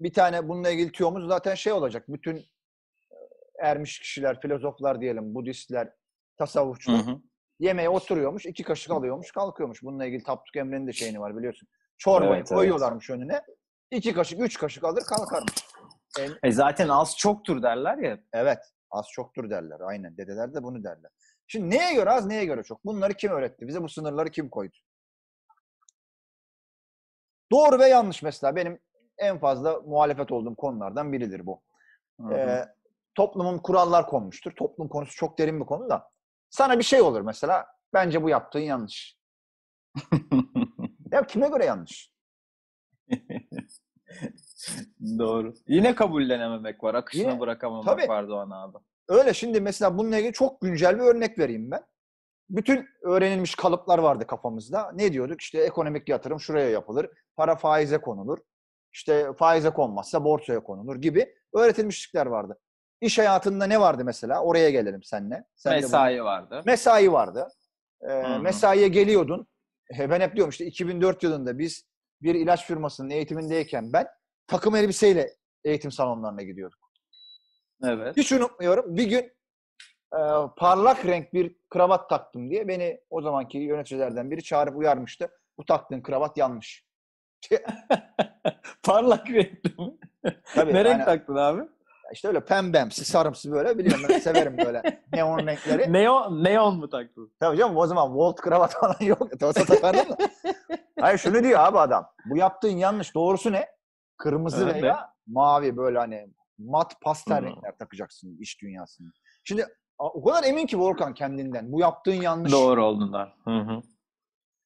Bir tane bununla ilgili tüyomuz zaten şey olacak. Bütün e, ermiş kişiler, filozoflar diyelim, Budistler, tasavvufçular hı hı. yemeğe oturuyormuş, iki kaşık alıyormuş, kalkıyormuş. Bununla ilgili Tapduk Emre'nin de şeyini var biliyorsun. Çorbayı evet, koyuyorlarmış evet. önüne. İki kaşık, üç kaşık alır kalkarmış. E, zaten az çoktur derler ya. Evet. Az çoktur derler. Aynen. Dedeler de bunu derler. Şimdi neye göre az, neye göre çok? Bunları kim öğretti? Bize bu sınırları kim koydu? Doğru ve yanlış mesela benim en fazla muhalefet olduğum konulardan biridir bu. Hı Ee, toplumun kurallar konmuştur. Toplum konusu çok derin bir konu da. Sana bir şey olur mesela. Bence bu yaptığın yanlış. ya kime göre yanlış? Doğru. Yine kabullenememek var. Akışına Yine, bırakamamak tabii, var Doğan abi. Öyle şimdi mesela bununla ilgili çok güncel bir örnek vereyim ben. Bütün öğrenilmiş kalıplar vardı kafamızda. Ne diyorduk? İşte ekonomik yatırım şuraya yapılır. Para faize konulur. İşte faize konmazsa borsaya konulur gibi öğretilmişlikler vardı. İş hayatında ne vardı mesela? Oraya gelelim seninle. Sen mesai bunu... vardı. Mesai vardı. ee, mesaiye geliyordun. ben hep diyorum işte 2004 yılında biz bir ilaç firmasının eğitimindeyken ben takım elbiseyle eğitim salonlarına gidiyorduk. Evet. Hiç unutmuyorum. Bir gün e, parlak renk bir kravat taktım diye beni o zamanki yöneticilerden biri çağırıp uyarmıştı. Bu taktığın kravat yanlış. parlak renk mi? Tabii, ne renk yani, taktın abi? İşte öyle pembemsi, sarımsı böyle biliyorum ben severim böyle neon renkleri. Neon, neon mu taktın? Tabii canım o zaman volt kravat falan yok. Olsa Hayır şunu diyor abi adam. Bu yaptığın yanlış. Doğrusu ne? Kırmızı evet, veya ne? mavi böyle hani mat pastel renkler takacaksın iş dünyasında. Şimdi o kadar emin ki Volkan kendinden. Bu yaptığın yanlış. Doğru olduğundan. Hı hı.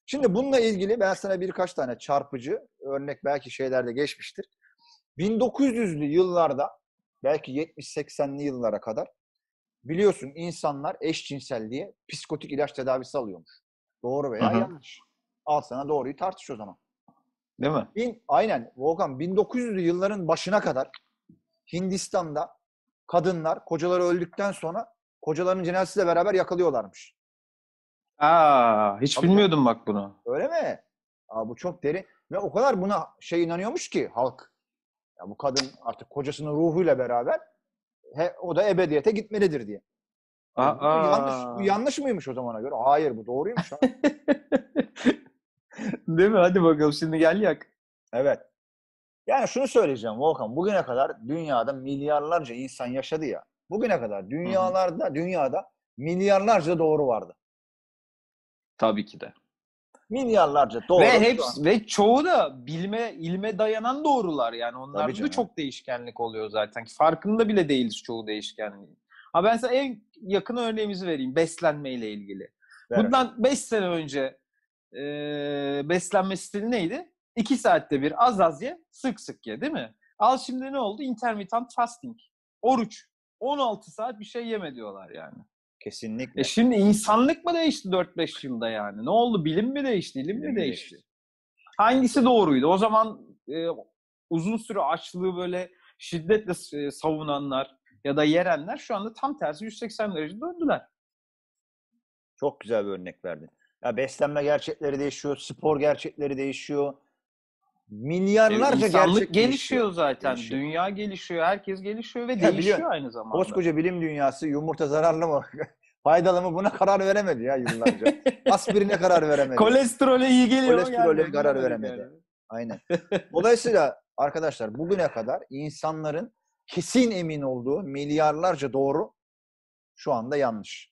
Şimdi bununla ilgili ben sana birkaç tane çarpıcı örnek belki şeylerde geçmiştir. 1900'lü yıllarda belki 70-80'li yıllara kadar biliyorsun insanlar eşcinselliğe psikotik ilaç tedavisi alıyormuş. Doğru veya Hı-hı. yanlış. Al sana doğruyu tartış o zaman. Değil mi? Bin, aynen Volkan 1900'lü yılların başına kadar Hindistan'da kadınlar kocaları öldükten sonra kocalarının cenazesiyle beraber yakalıyorlarmış. Aa, hiç Tabii bilmiyordum mi? bak bunu. Öyle mi? Aa, bu çok derin. Ve o kadar buna şey inanıyormuş ki halk. Ya bu kadın artık kocasının ruhuyla beraber he, o da ebediyete gitmelidir diye. Aa, yani bu, Yanlış, bu yanlış mıymış o zamana göre? Hayır bu doğruymuş. Değil mi? Hadi bakalım şimdi gel yak. Evet. Yani şunu söyleyeceğim Volkan. Bugüne kadar dünyada milyarlarca insan yaşadı ya. Bugüne kadar dünyalarda, hı dünyada milyarlarca doğru vardı. Tabii ki de. Milyarlarca doğru. Ve hepsi ve çoğu da bilme ilme dayanan doğrular yani onlarda da çok değişkenlik oluyor zaten. Farkında bile değiliz çoğu değişkenliğin. Ha ben size en yakın örneğimizi vereyim beslenmeyle ilgili. Ver Bundan 5 sene önce e, beslenme stili neydi? İki saatte bir az az ye, sık sık ye değil mi? Al şimdi ne oldu? Intermittent fasting. Oruç. 16 saat bir şey yeme diyorlar yani. Kesinlikle. E şimdi insanlık mı değişti 4-5 yılda yani? Ne oldu? Bilim mi değişti? İlim mi değişti? Hangisi doğruydu? O zaman e, uzun süre açlığı böyle şiddetle e, savunanlar ya da yerenler şu anda tam tersi 180 derece döndüler. Çok güzel bir örnek verdin. Ya beslenme gerçekleri değişiyor, spor gerçekleri değişiyor. Milyarlarca İnsanlık gerçek gelişiyor zaten. Gelişiyor. Dünya gelişiyor, herkes gelişiyor ve ya değişiyor biliyor, aynı zamanda. Koskoca bilim dünyası yumurta zararlı mı? Faydalı mı buna karar veremedi ya yıllarca. Aspirine karar veremedi. Kolesterole iyi geliyor. Kolesterole yani, karar veremedi. Yani. Aynen. Dolayısıyla arkadaşlar bugüne kadar insanların kesin emin olduğu milyarlarca doğru şu anda yanlış.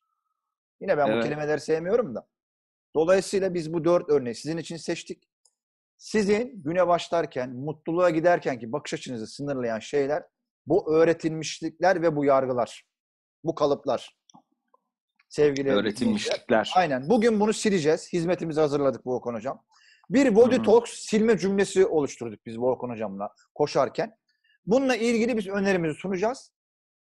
Yine ben evet. bu kelimeleri sevmiyorum da. Dolayısıyla biz bu dört örneği sizin için seçtik. Sizin güne başlarken, mutluluğa giderken ki bakış açınızı sınırlayan şeyler bu öğretilmişlikler ve bu yargılar. Bu kalıplar. Sevgili öğretilmişlikler. Aynen. Bugün bunu sileceğiz. Hizmetimizi hazırladık Volkan Hocam. Bir body hmm. silme cümlesi oluşturduk biz bu Volkan Hocam'la koşarken. Bununla ilgili biz önerimizi sunacağız.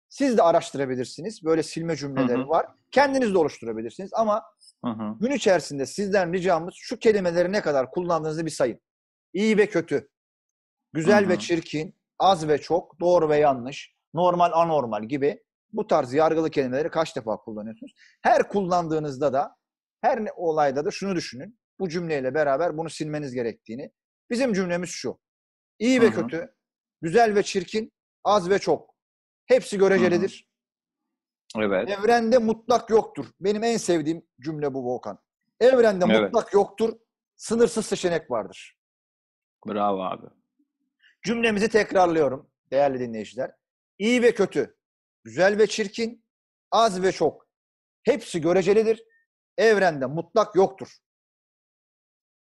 Siz de araştırabilirsiniz. Böyle silme cümleleri hı hı. var. Kendiniz de oluşturabilirsiniz ama hı hı. gün içerisinde sizden ricamız şu kelimeleri ne kadar kullandığınızı bir sayın iyi ve kötü, güzel Hı-hı. ve çirkin, az ve çok, doğru ve yanlış, normal anormal gibi bu tarz yargılı kelimeleri kaç defa kullanıyorsunuz? Her kullandığınızda da her olayda da şunu düşünün. Bu cümleyle beraber bunu silmeniz gerektiğini. Bizim cümlemiz şu. İyi ve Hı-hı. kötü, güzel ve çirkin, az ve çok. Hepsi görecelidir. Hı-hı. Evet. Evrende mutlak yoktur. Benim en sevdiğim cümle bu Volkan. Evrende evet. mutlak yoktur. Sınırsız seçenek vardır. Bravo abi. Cümlemizi tekrarlıyorum değerli dinleyiciler. İyi ve kötü, güzel ve çirkin, az ve çok. Hepsi görecelidir. Evrende mutlak yoktur.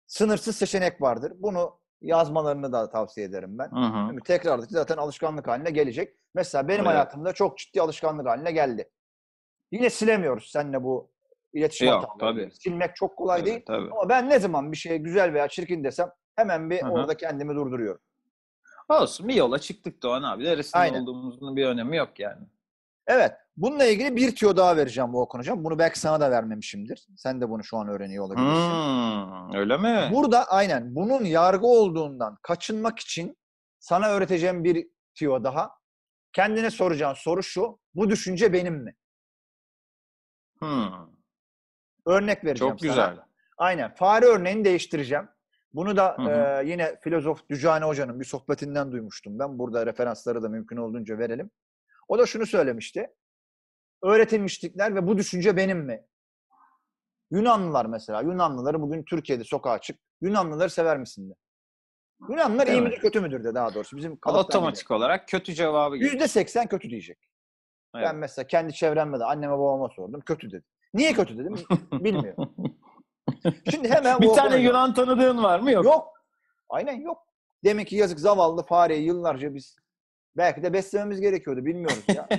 Sınırsız seçenek vardır. Bunu yazmalarını da tavsiye ederim ben. Hı hı. Çünkü zaten alışkanlık haline gelecek. Mesela benim evet. hayatımda çok ciddi alışkanlık haline geldi. Yine silemiyoruz seninle bu iletişim Yok, Tabii. Silmek çok kolay evet, değil. Tabii. Ama ben ne zaman bir şeye güzel veya çirkin desem Hemen bir Hı-hı. orada kendimi durduruyorum. Olsun bir yola çıktık Doğan abi. Neresinde olduğumuzun bir önemi yok yani. Evet. Bununla ilgili bir tüyo daha vereceğim Volkan Hocam. Bunu belki sana da vermemişimdir. Sen de bunu şu an öğreniyor olabilirsin. Hmm, öyle mi? Burada aynen bunun yargı olduğundan kaçınmak için sana öğreteceğim bir tüyo daha. Kendine soracağın soru şu. Bu düşünce benim mi? Hmm. Örnek vereceğim Çok sana. güzel. Aynen. Fare örneğini değiştireceğim. Bunu da hı hı. E, yine filozof Dücane Hoca'nın bir sohbetinden duymuştum ben. Burada referansları da mümkün olduğunca verelim. O da şunu söylemişti. Öğretilmişlikler ve bu düşünce benim mi? Yunanlılar mesela. Yunanlıları bugün Türkiye'de sokağa çık. Yunanlıları sever misin de. Yunanlılar evet. iyi midir kötü müdür de daha doğrusu. Bizim Otomatik gibi. olarak kötü cevabı geliyor. %80 kötü diyecek. Evet. Ben mesela kendi çevremde de anneme babama sordum. Kötü dedi. Niye kötü dedim bilmiyorum. Şimdi hemen bir o tane Yunan tanıdığın var mı? Yok. Yok. Aynen yok. Demek ki yazık zavallı fareyi yıllarca biz belki de beslememiz gerekiyordu bilmiyoruz ya.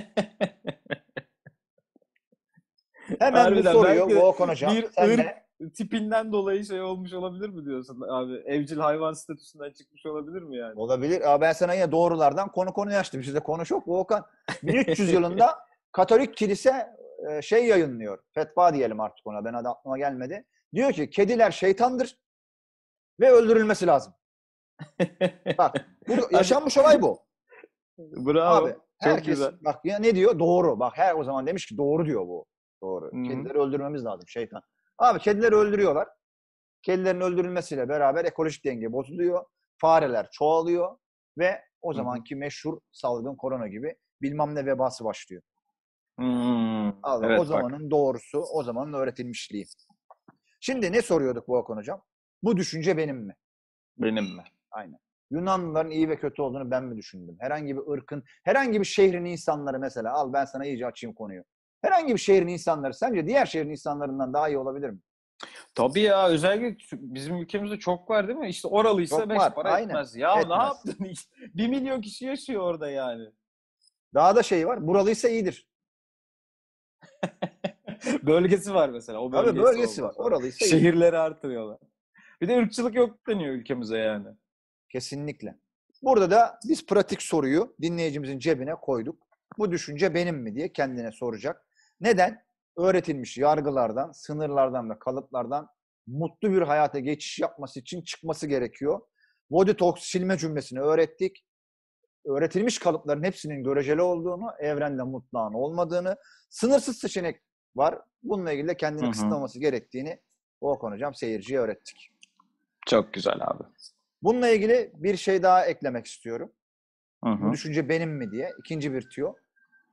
hemen Harbiden, bir soruyor Volkan Hocam. Bir sen ırk de... tipinden dolayı şey olmuş olabilir mi diyorsun abi? Evcil hayvan statüsünden çıkmış olabilir mi yani? Olabilir. Abi ben sana yine doğrulardan konu konuyu açtım. Size konu çok Volkan. 1300 yılında Katolik kilise e, şey yayınlıyor. Fetva diyelim artık ona. Ben adı aklıma gelmedi. Diyor ki kediler şeytandır ve öldürülmesi lazım. bak bu, yaşanmış olay bu. Bravo. Abi, çok herkes, güzel. Bak ya ne diyor? Doğru. Bak her o zaman demiş ki doğru diyor bu. Doğru. Hı-hı. Kedileri öldürmemiz lazım şeytan. Abi kedileri öldürüyorlar. Kedilerin öldürülmesiyle beraber ekolojik denge bozuluyor. Fareler çoğalıyor ve o zamanki Hı-hı. meşhur salgın korona gibi bilmem ne vebası başlıyor. Hmm, Abi, evet, o zamanın bak. doğrusu, o zamanın öğretilmişliği. Şimdi ne soruyorduk bu Hakan Hocam? Bu düşünce benim mi? Benim mi? Aynen. Yunanlıların iyi ve kötü olduğunu ben mi düşündüm? Herhangi bir ırkın, herhangi bir şehrin insanları mesela al ben sana iyice açayım konuyu. Herhangi bir şehrin insanları sence diğer şehrin insanlarından daha iyi olabilir mi? Tabii ya özellikle bizim ülkemizde çok var değil mi? İşte oralıysa çok beş var, para aynen. etmez. Ya etmez. ne yaptın? bir milyon kişi yaşıyor orada yani. Daha da şey var. Buralıysa iyidir. bölgesi var mesela. O bölgesi, Abi bölgesi var. Oralıysa Şehirleri artırıyorlar. Bir de ırkçılık yok deniyor ülkemize yani. Kesinlikle. Burada da biz pratik soruyu dinleyicimizin cebine koyduk. Bu düşünce benim mi diye kendine soracak. Neden? Öğretilmiş yargılardan, sınırlardan ve kalıplardan mutlu bir hayata geçiş yapması için çıkması gerekiyor. Body talk silme cümlesini öğrettik. Öğretilmiş kalıpların hepsinin göreceli olduğunu, evrende mutlağın olmadığını, sınırsız seçenek var. Bununla ilgili de kendini Hı-hı. kısıtlaması gerektiğini o Hocam seyirciye öğrettik. Çok güzel abi. Bununla ilgili bir şey daha eklemek istiyorum. Hı-hı. Bu düşünce benim mi diye. ikinci bir tüyo.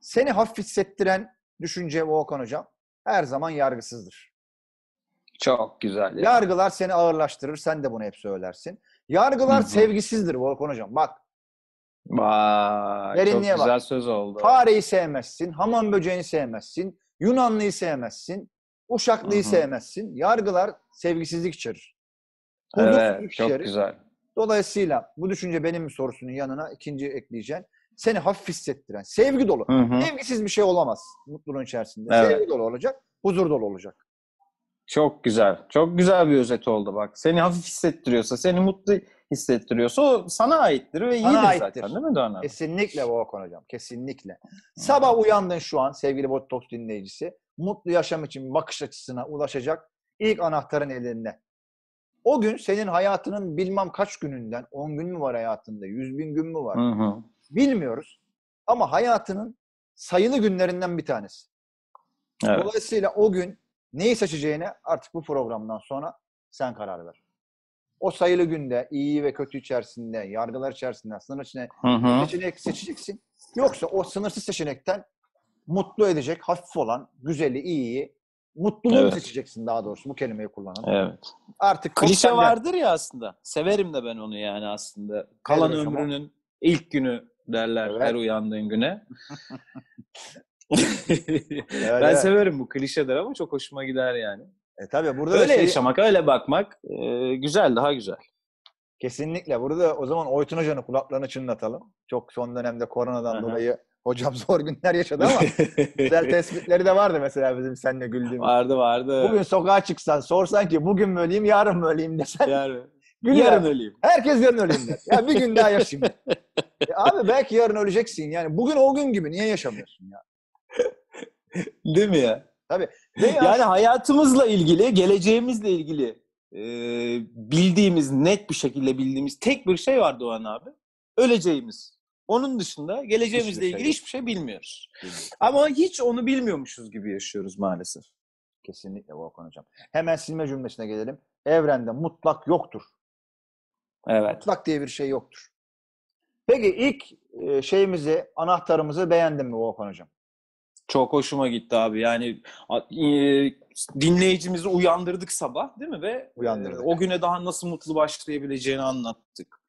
Seni hafif hissettiren düşünce Volkan Hocam her zaman yargısızdır. Çok güzel. Ya. Yargılar seni ağırlaştırır. Sen de bunu hep söylersin. Yargılar Hı-hı. sevgisizdir Volkan Hocam. Bak Vay, çok güzel bak. söz oldu. Fareyi sevmezsin, hamam böceğini sevmezsin, Yunanlıyı sevmezsin. Uşaklıyı Hı-hı. sevmezsin. Yargılar sevgisizlik içerir. Hudutsuzluk evet, çok içerir. güzel. Dolayısıyla bu düşünce benim sorusunun yanına ikinci ekleyeceğim. Seni hafif hissettiren, sevgi dolu. Hı-hı. Sevgisiz bir şey olamaz mutluluğun içerisinde. Evet. Sevgi dolu olacak, huzur dolu olacak. Çok güzel. Çok güzel bir özet oldu bak. Seni hafif hissettiriyorsa, seni mutlu hissettiriyorsa o sana aittir ve sana iyidir aittir. zaten değil mi Doğan abi? Kesinlikle Volkan Hocam. Kesinlikle. Hmm. Sabah uyandın şu an sevgili Botox dinleyicisi. Mutlu yaşam için bakış açısına ulaşacak ilk anahtarın elinde. O gün senin hayatının bilmem kaç gününden 10 gün mü var hayatında, 100 bin gün mü var? Hı hı. Bilmiyoruz. Ama hayatının sayılı günlerinden bir tanesi. Evet. Dolayısıyla o gün neyi seçeceğine artık bu programdan sonra sen karar ver o sayılı günde iyi ve kötü içerisinde, yargılar içerisinde, sınır içine seçenek seçeceksin. Yoksa o sınırsız seçenekten mutlu edecek, hafif olan, güzeli, iyiyi, mutluluğunu evet. seçeceksin daha doğrusu bu kelimeyi kullanan. Evet. Artık klişe senden... vardır ya aslında. Severim de ben onu yani aslında. Kalan evet, ömrünün ama. ilk günü derler evet. her uyandığın güne. ben evet. severim bu klişedir ama çok hoşuma gider yani. E tabii burada öyle da şey... yaşamak, öyle bakmak e, güzel, daha güzel. Kesinlikle. Burada o zaman Oytun Hoca'nın kulaklarını çınlatalım. Çok son dönemde koronadan Aha. dolayı hocam zor günler yaşadı ama güzel tespitleri de vardı mesela bizim seninle güldüğümüz. Vardı vardı. Bugün sokağa çıksan sorsan ki bugün mü öleyim yarın mı öleyim desen. Yarın. yarın öleyim. Herkes yarın öleyim der. Ya bir gün daha yaşayayım. e abi belki yarın öleceksin yani. Bugün o gün gibi niye yaşamıyorsun ya? Değil mi ya? Tabii. Ve yani hayatımızla ilgili, geleceğimizle ilgili e, bildiğimiz, net bir şekilde bildiğimiz tek bir şey var Doğan abi. Öleceğimiz. Onun dışında geleceğimizle hiçbir ilgili şey hiçbir şey bilmiyoruz. Bilmiyorum. Ama hiç onu bilmiyormuşuz gibi yaşıyoruz maalesef. Kesinlikle Volkan Hocam. Hemen silme cümlesine gelelim. Evrende mutlak yoktur. Evet. Mutlak diye bir şey yoktur. Peki ilk şeyimizi, anahtarımızı beğendin mi Volkan Hocam? Çok hoşuma gitti abi. Yani e, dinleyicimizi uyandırdık sabah değil mi? Ve e, uyandırdık. E, o güne daha nasıl mutlu başlayabileceğini anlattık.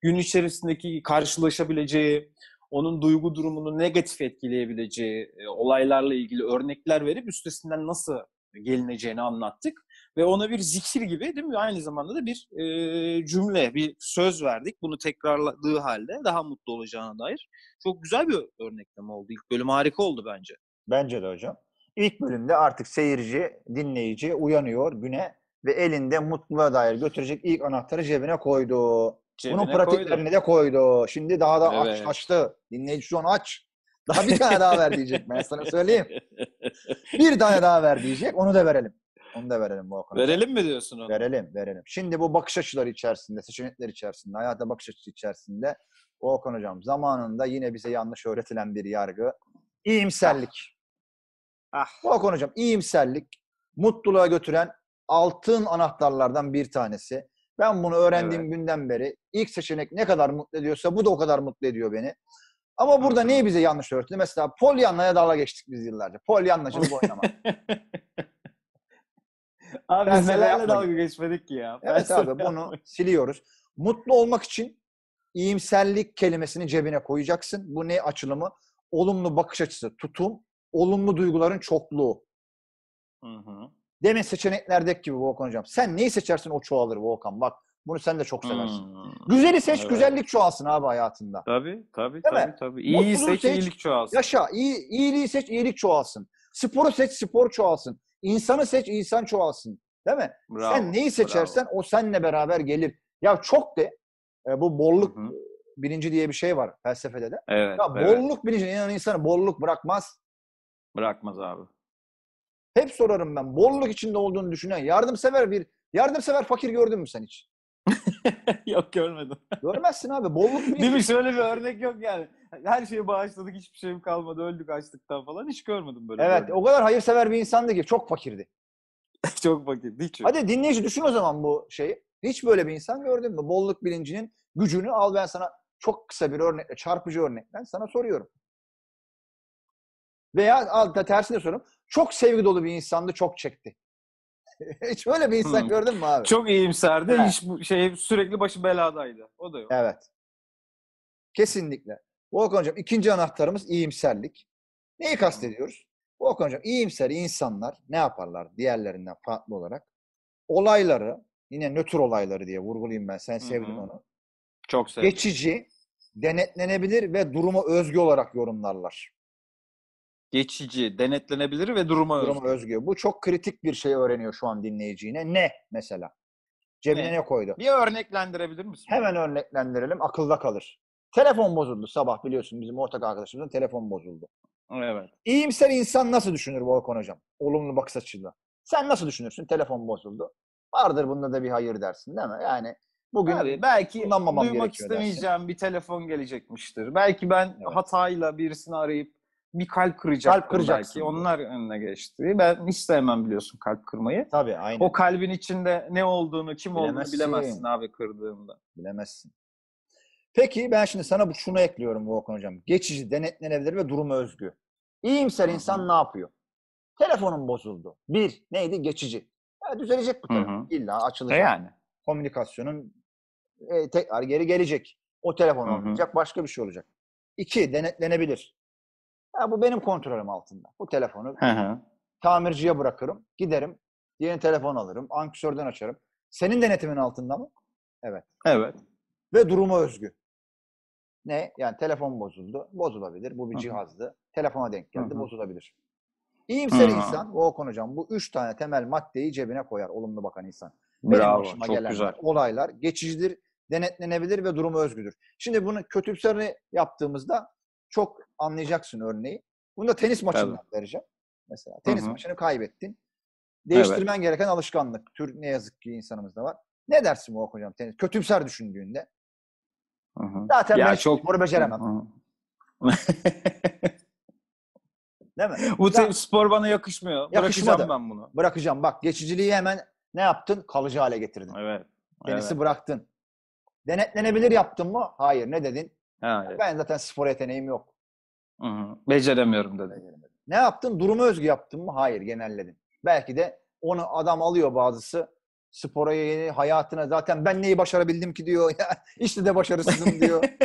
Gün içerisindeki karşılaşabileceği, onun duygu durumunu negatif etkileyebileceği e, olaylarla ilgili örnekler verip üstesinden nasıl gelineceğini anlattık. Ve ona bir zikir gibi değil mi? Aynı zamanda da bir e, cümle, bir söz verdik. Bunu tekrarladığı halde daha mutlu olacağına dair. Çok güzel bir örneklem oldu. İlk bölüm harika oldu bence. Bence de hocam. İlk bölümde artık seyirci, dinleyici uyanıyor güne ve elinde mutluluğa dair götürecek ilk anahtarı cebine koydu. Cebine Bunun pratiklerini koydu. de koydu. Şimdi daha da evet. aç, açtı. Dinleyici şu an aç. Daha bir tane daha ver diyecek ben sana söyleyeyim. Bir tane daha ver diyecek. Onu da verelim. Onu da verelim bu konuda. Verelim mi diyorsun onu? Verelim, verelim. Şimdi bu bakış açıları içerisinde, seçenekler içerisinde, hayata bakış açısı içerisinde Volkan Hocam zamanında yine bize yanlış öğretilen bir yargı. İyimserlik. Ah. Volkan Hocam iyimserlik mutluluğa götüren altın anahtarlardan bir tanesi. Ben bunu öğrendiğim evet. günden beri ilk seçenek ne kadar mutlu ediyorsa bu da o kadar mutlu ediyor beni. Ama burada neyi bize yanlış öğretti? Mesela Pollyanna'ya dalga geçtik biz yıllarca. Pollyanna'cılık oynama. abi biz nelerle dalga geçmedik ki ya. Ben evet abi bunu siliyoruz. Mutlu olmak için iyimserlik kelimesini cebine koyacaksın. Bu ne açılımı? Olumlu bakış açısı, tutum olumlu duyguların çokluğu. Hı hı. Demin seçeneklerdeki gibi Volkan hocam. Sen neyi seçersin o çoğalır Volkan. Bak bunu sen de çok seversin. Hmm. Güzeli seç, evet. güzellik çoğalsın abi hayatında. Tabii, tabii, Değil tabii, mi? tabii. İyiyi seç, seç, iyilik çoğalsın. Yaşa, iyi, iyiliği seç, iyilik çoğalsın. Sporu seç, spor çoğalsın. İnsanı seç, insan çoğalsın. Değil mi? Bravo, sen neyi seçersen bravo. o seninle beraber gelir. Ya çok de e, bu bolluk Hı-hı. bilinci diye bir şey var felsefede de. Evet, ya bolluk evet. bilincine inanan insanı bolluk bırakmaz. Bırakmaz abi. Hep sorarım ben. Bolluk içinde olduğunu düşünen, yardımsever bir yardımsever fakir gördün mü sen hiç? yok görmedim. Görmezsin abi. Bolluk bir Değil mi? Şöyle bir örnek yok yani. Her şeyi bağışladık, hiçbir şeyim kalmadı, öldük açlıktan falan hiç görmedim böyle. Evet, görmedim. o kadar hayırsever bir insandı ki çok fakirdi. çok fakirdi, hiç Hadi dinleyici düşün o zaman bu şeyi. Hiç böyle bir insan gördün mü? Bolluk bilincinin gücünü al ben sana çok kısa bir örnekle, çarpıcı örnekten sana soruyorum. Veya altta tersine sorum Çok sevgi dolu bir insandı, çok çekti. Hiç öyle bir insan hmm. gördün mü abi? Çok iyimserdi. Evet. Hiç bu şey sürekli başı beladaydı. O da yok. Evet. Kesinlikle. Volkan hocam ikinci anahtarımız iyimserlik. Neyi hmm. kastediyoruz? Volkan hocam iyimser insanlar ne yaparlar diğerlerinden farklı olarak? Olayları yine nötr olayları diye vurgulayayım ben. Sen sevdin Hı-hı. onu. Çok sevdim. Geçici, denetlenebilir ve durumu özgü olarak yorumlarlar geçici, denetlenebilir ve duruma, duruma özgü. özgü. Bu çok kritik bir şey öğreniyor şu an dinleyiciğine. Ne mesela? Cebine ne, ne koydu? Bir örneklendirebilir misin? Hemen örneklendirelim. Akılda kalır. Telefon bozuldu sabah biliyorsun bizim ortak arkadaşımızın telefon bozuldu. Evet. İyimser insan nasıl düşünür bu Hocam? Olumlu bakış açısından. Sen nasıl düşünürsün? Telefon bozuldu. Vardır bunda da bir hayır dersin değil mi? Yani bugün Abi, belki duymak istemeyeceğim dersin. bir telefon gelecekmiştir. Belki ben evet. hatayla birisini arayıp bir kalp kıracak. Kalp kıracak. Belki. Onlar önüne geçti. Ben hiç biliyorsun kalp kırmayı. Tabii aynen. O kalbin içinde ne olduğunu, kim bilemezsin. olduğunu bilemezsin abi kırdığında. Bilemezsin. Peki ben şimdi sana bu şunu ekliyorum Volkan Hocam. Geçici, denetlenebilir ve duruma özgü. İyimser insan ne yapıyor? Telefonum bozuldu. Bir, neydi? Geçici. Ya düzelecek bu telefon. Hı-hı. İlla açılacak. E yani. Komünikasyonun e, tekrar geri gelecek. O telefon olmayacak, başka bir şey olacak. İki, denetlenebilir. Ha, bu benim kontrolüm altında. Bu telefonu hı hı. tamirciye bırakırım. Giderim. Yeni telefon alırım. Ankesörden açarım. Senin denetimin altında mı? Evet. Evet. Ve duruma özgü. Ne? Yani telefon bozuldu. Bozulabilir. Bu bir cihazdı. Hı hı. Telefona denk geldi. Hı hı. Bozulabilir. İyimser insan, Volkan Hocam bu üç tane temel maddeyi cebine koyar olumlu bakan insan. Benim Bravo, başıma çok gelen güzel. olaylar geçicidir, denetlenebilir ve durumu özgüdür. Şimdi bunu kötümserini yaptığımızda çok anlayacaksın örneği. Bunu da tenis maçından evet. vereceğim. Mesela tenis Hı-hı. maçını kaybettin. Değiştirmen evet. gereken alışkanlık. Tür ne yazık ki insanımızda var. Ne dersin bu hocam tenis? Kötümser düşündüğünde. Hı-hı. Zaten ya ben çok... sporu beceremem. Değil mi? Bu ben... spor bana yakışmıyor. Yakışmadı. Bırakacağım ben bunu. Bırakacağım. Bak geçiciliği hemen ne yaptın? Kalıcı hale getirdin. Evet. Tenisi evet. bıraktın. Denetlenebilir yaptın mı? Hayır. Ne dedin? Ha, Ben zaten spor yeteneğim yok. Hı hı. Beceremiyorum dedi. Beceremedim. Ne yaptın? Durumu özgü yaptın mı? Hayır genelledim. Belki de onu adam alıyor bazısı spora yeni hayatına zaten ben neyi başarabildim ki diyor. işte de başarısızım diyor.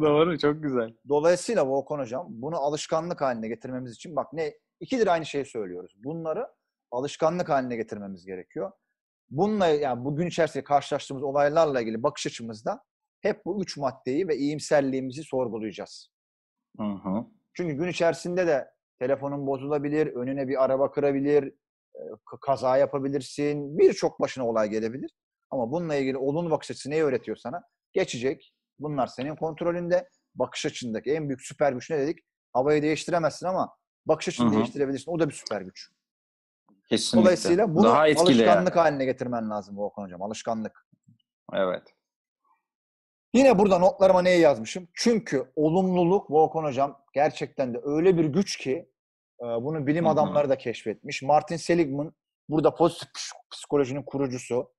Doğru çok güzel. Dolayısıyla Volkan Hocam bunu alışkanlık haline getirmemiz için bak ne ikidir aynı şeyi söylüyoruz. Bunları alışkanlık haline getirmemiz gerekiyor. Bununla yani bugün içerisinde karşılaştığımız olaylarla ilgili bakış açımızda hep bu üç maddeyi ve iyimserliğimizi sorgulayacağız. Hı hı. Çünkü gün içerisinde de telefonun bozulabilir, önüne bir araba kırabilir, e, kaza yapabilirsin, birçok başına olay gelebilir. Ama bununla ilgili olumlu bakış açısı neyi öğretiyor sana? Geçecek. Bunlar senin kontrolünde. Bakış açındaki en büyük süper güç ne dedik? Havayı değiştiremezsin ama bakış açını Hı-hı. değiştirebilirsin. O da bir süper güç. Kesinlikle. Dolayısıyla bunu Daha alışkanlık yani. haline getirmen lazım Volkan Hocam. Alışkanlık. Evet. Yine burada notlarıma neyi yazmışım? Çünkü olumluluk Volkan Hocam gerçekten de öyle bir güç ki e, bunu bilim adamları da keşfetmiş. Martin Seligman burada pozitif psikolojinin kurucusu.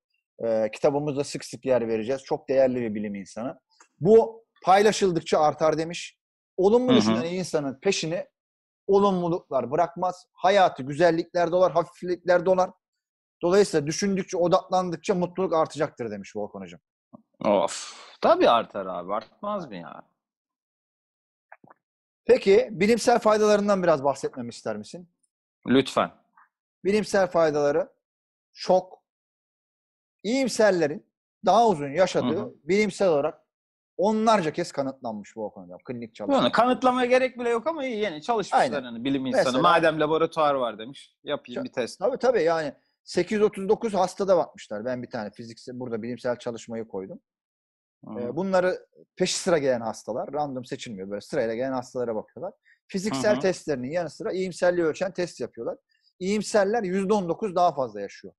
E, kitabımızda sık sık yer vereceğiz. Çok değerli bir bilim insanı. Bu paylaşıldıkça artar demiş. Olumlu düşünen insanın peşini olumluluklar bırakmaz. Hayatı güzellikler dolar, hafiflikler dolar. Dolayısıyla düşündükçe, odaklandıkça mutluluk artacaktır demiş Volkan Hocam. Of. Tabii artar abi. Artmaz mı ya? Peki bilimsel faydalarından biraz bahsetmemi ister misin? Lütfen. Bilimsel faydaları şok, İyimserlerin daha uzun yaşadığı Hı-hı. bilimsel olarak onlarca kez kanıtlanmış bu konuda. Klinik çalışma. Yani kanıtlamaya gerek bile yok ama iyi yani çalışmışlar hani bilim insanı. Mesela, Madem laboratuvar var demiş yapayım ça- bir test. Tabii tabii yani 839 hastada bakmışlar. Ben bir tane fiziksel burada bilimsel çalışmayı koydum. Bunları peşi sıra gelen hastalar, random seçilmiyor böyle sırayla gelen hastalara bakıyorlar. Fiziksel hı hı. testlerinin yanı sıra iyimserliği ölçen test yapıyorlar. İyimserler %19 daha fazla yaşıyor.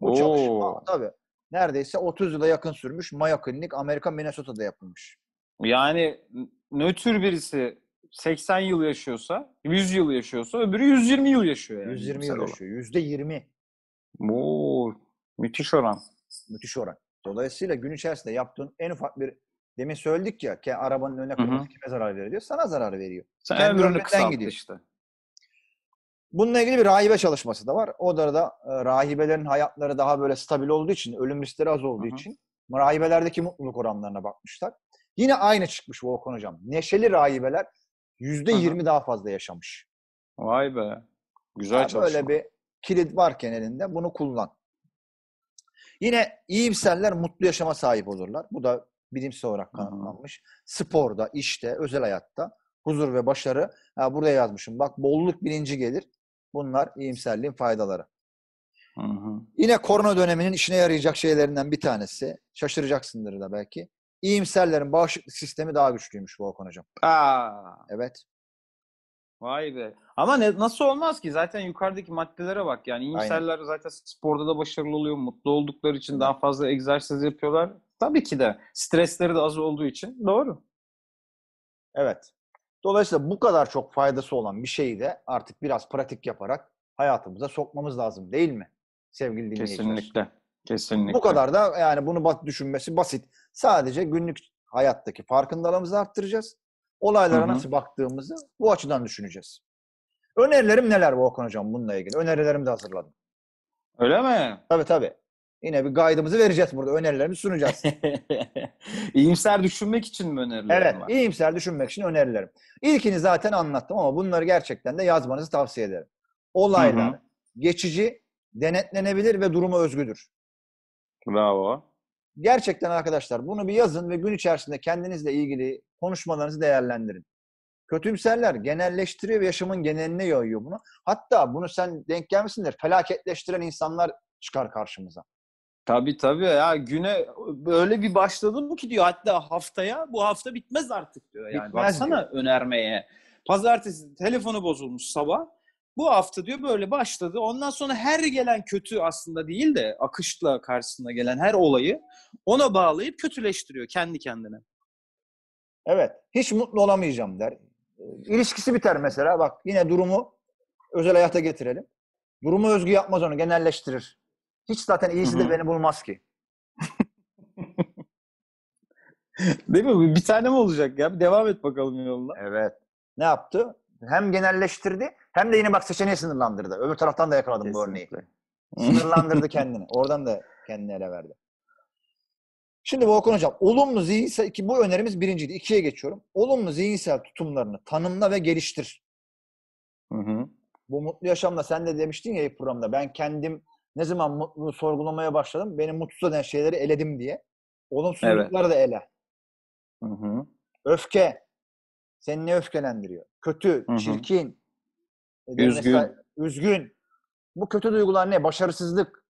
Bu Oo. çalışma tabii neredeyse 30 yıla yakın sürmüş. Maya Klinik Amerika Minnesota'da yapılmış. Yani nötr birisi 80 yıl yaşıyorsa, 100 yıl yaşıyorsa öbürü 120 yıl yaşıyor. Yani 120 yıl yaşıyor. Yüzde 20. Oo, müthiş oran. Müthiş oran. Dolayısıyla gün içerisinde yaptığın en ufak bir demin söyledik ya ki arabanın önüne koyması kime zarar veriyor? Sana zarar veriyor. Sen Kendi ömrünü gidiyor. işte. Bununla ilgili bir rahibe çalışması da var. O da da e, rahibelerin hayatları daha böyle stabil olduğu için, ölüm riskleri az olduğu Hı-hı. için rahibelerdeki mutluluk oranlarına bakmışlar. Yine aynı çıkmış Volkan Hocam. Neşeli rahibeler yüzde yirmi daha fazla yaşamış. Vay be. Güzel yani çalışma. Böyle bir kilit varken elinde bunu kullan. Yine iyimserler mutlu yaşama sahip olurlar. Bu da bilimsel olarak kanıtlanmış. Sporda, işte, özel hayatta huzur ve başarı. Ha, burada yazmışım. Bak bolluk bilinci gelir. Bunlar iyimserliğin faydaları. Hı hı. Yine korona döneminin işine yarayacak şeylerinden bir tanesi. Şaşıracaksındır da belki. İyimserlerin bağışıklık sistemi daha güçlüymüş Volkan Hocam. Aa. Evet. Vay be. Ama ne, nasıl olmaz ki? Zaten yukarıdaki maddelere bak. Yani iyimserler zaten sporda da başarılı oluyor. Mutlu oldukları için daha fazla egzersiz yapıyorlar. Tabii ki de. Stresleri de az olduğu için. Doğru. Evet. Dolayısıyla bu kadar çok faydası olan bir şeyi de artık biraz pratik yaparak hayatımıza sokmamız lazım değil mi? Sevgili dinleyiciler. Kesinlikle. Kesinlikle. Bu kadar da yani bunu düşünmesi basit. Sadece günlük hayattaki farkındalığımızı arttıracağız. Olaylara Hı-hı. nasıl baktığımızı bu açıdan düşüneceğiz. Önerilerim neler Volkan Hocam bununla ilgili? Önerilerimi de hazırladım. Öyle mi? Tabii tabii. Yine bir guide'ımızı vereceğiz burada. Önerilerimizi sunacağız. İyimser düşünmek için mi önerilerim Evet. Var? iyimser düşünmek için önerilerim. İlkini zaten anlattım ama bunları gerçekten de yazmanızı tavsiye ederim. Olaylar Hı-hı. geçici, denetlenebilir ve duruma özgüdür. Bravo. Gerçekten arkadaşlar bunu bir yazın ve gün içerisinde kendinizle ilgili konuşmalarınızı değerlendirin. Kötümserler genelleştiriyor ve yaşamın geneline yayıyor bunu. Hatta bunu sen denk gelmesindir. Felaketleştiren insanlar çıkar karşımıza. Tabii tabii ya güne böyle bir başladım ki diyor hatta haftaya bu hafta bitmez artık diyor. Yani bitmez baksana diyor. önermeye. Pazartesi telefonu bozulmuş sabah. Bu hafta diyor böyle başladı. Ondan sonra her gelen kötü aslında değil de akışla karşısına gelen her olayı ona bağlayıp kötüleştiriyor kendi kendine. Evet. Hiç mutlu olamayacağım der. Ee, ilişkisi biter mesela. Bak yine durumu özel hayata getirelim. Durumu özgü yapmaz onu. Genelleştirir. Hiç zaten iyisi de beni bulmaz ki. Değil mi? Bir tane mi olacak ya? Bir devam et bakalım yoluna. Evet. Ne yaptı? Hem genelleştirdi hem de yine bak seçeneği sınırlandırdı. Öbür taraftan da yakaladım Kesinlikle. bu örneği. Sınırlandırdı kendini. Oradan da kendini ele verdi. Şimdi Volkan Hocam olumlu zihinsel ki bu önerimiz birinciydi. İkiye geçiyorum. Olumlu zihinsel tutumlarını tanımla ve geliştir. Hı hı. Bu mutlu yaşamda sen de demiştin ya ilk programda ben kendim ne zaman mutluluğu sorgulamaya başladım beni mutsuz eden şeyleri eledim diye. Olumsuzlukları evet. da ele. Hı hı. Öfke. Seni ne öfkelendiriyor? Kötü, hı hı. çirkin. E, üzgün. Mesela, üzgün. Bu kötü duygular ne? Başarısızlık,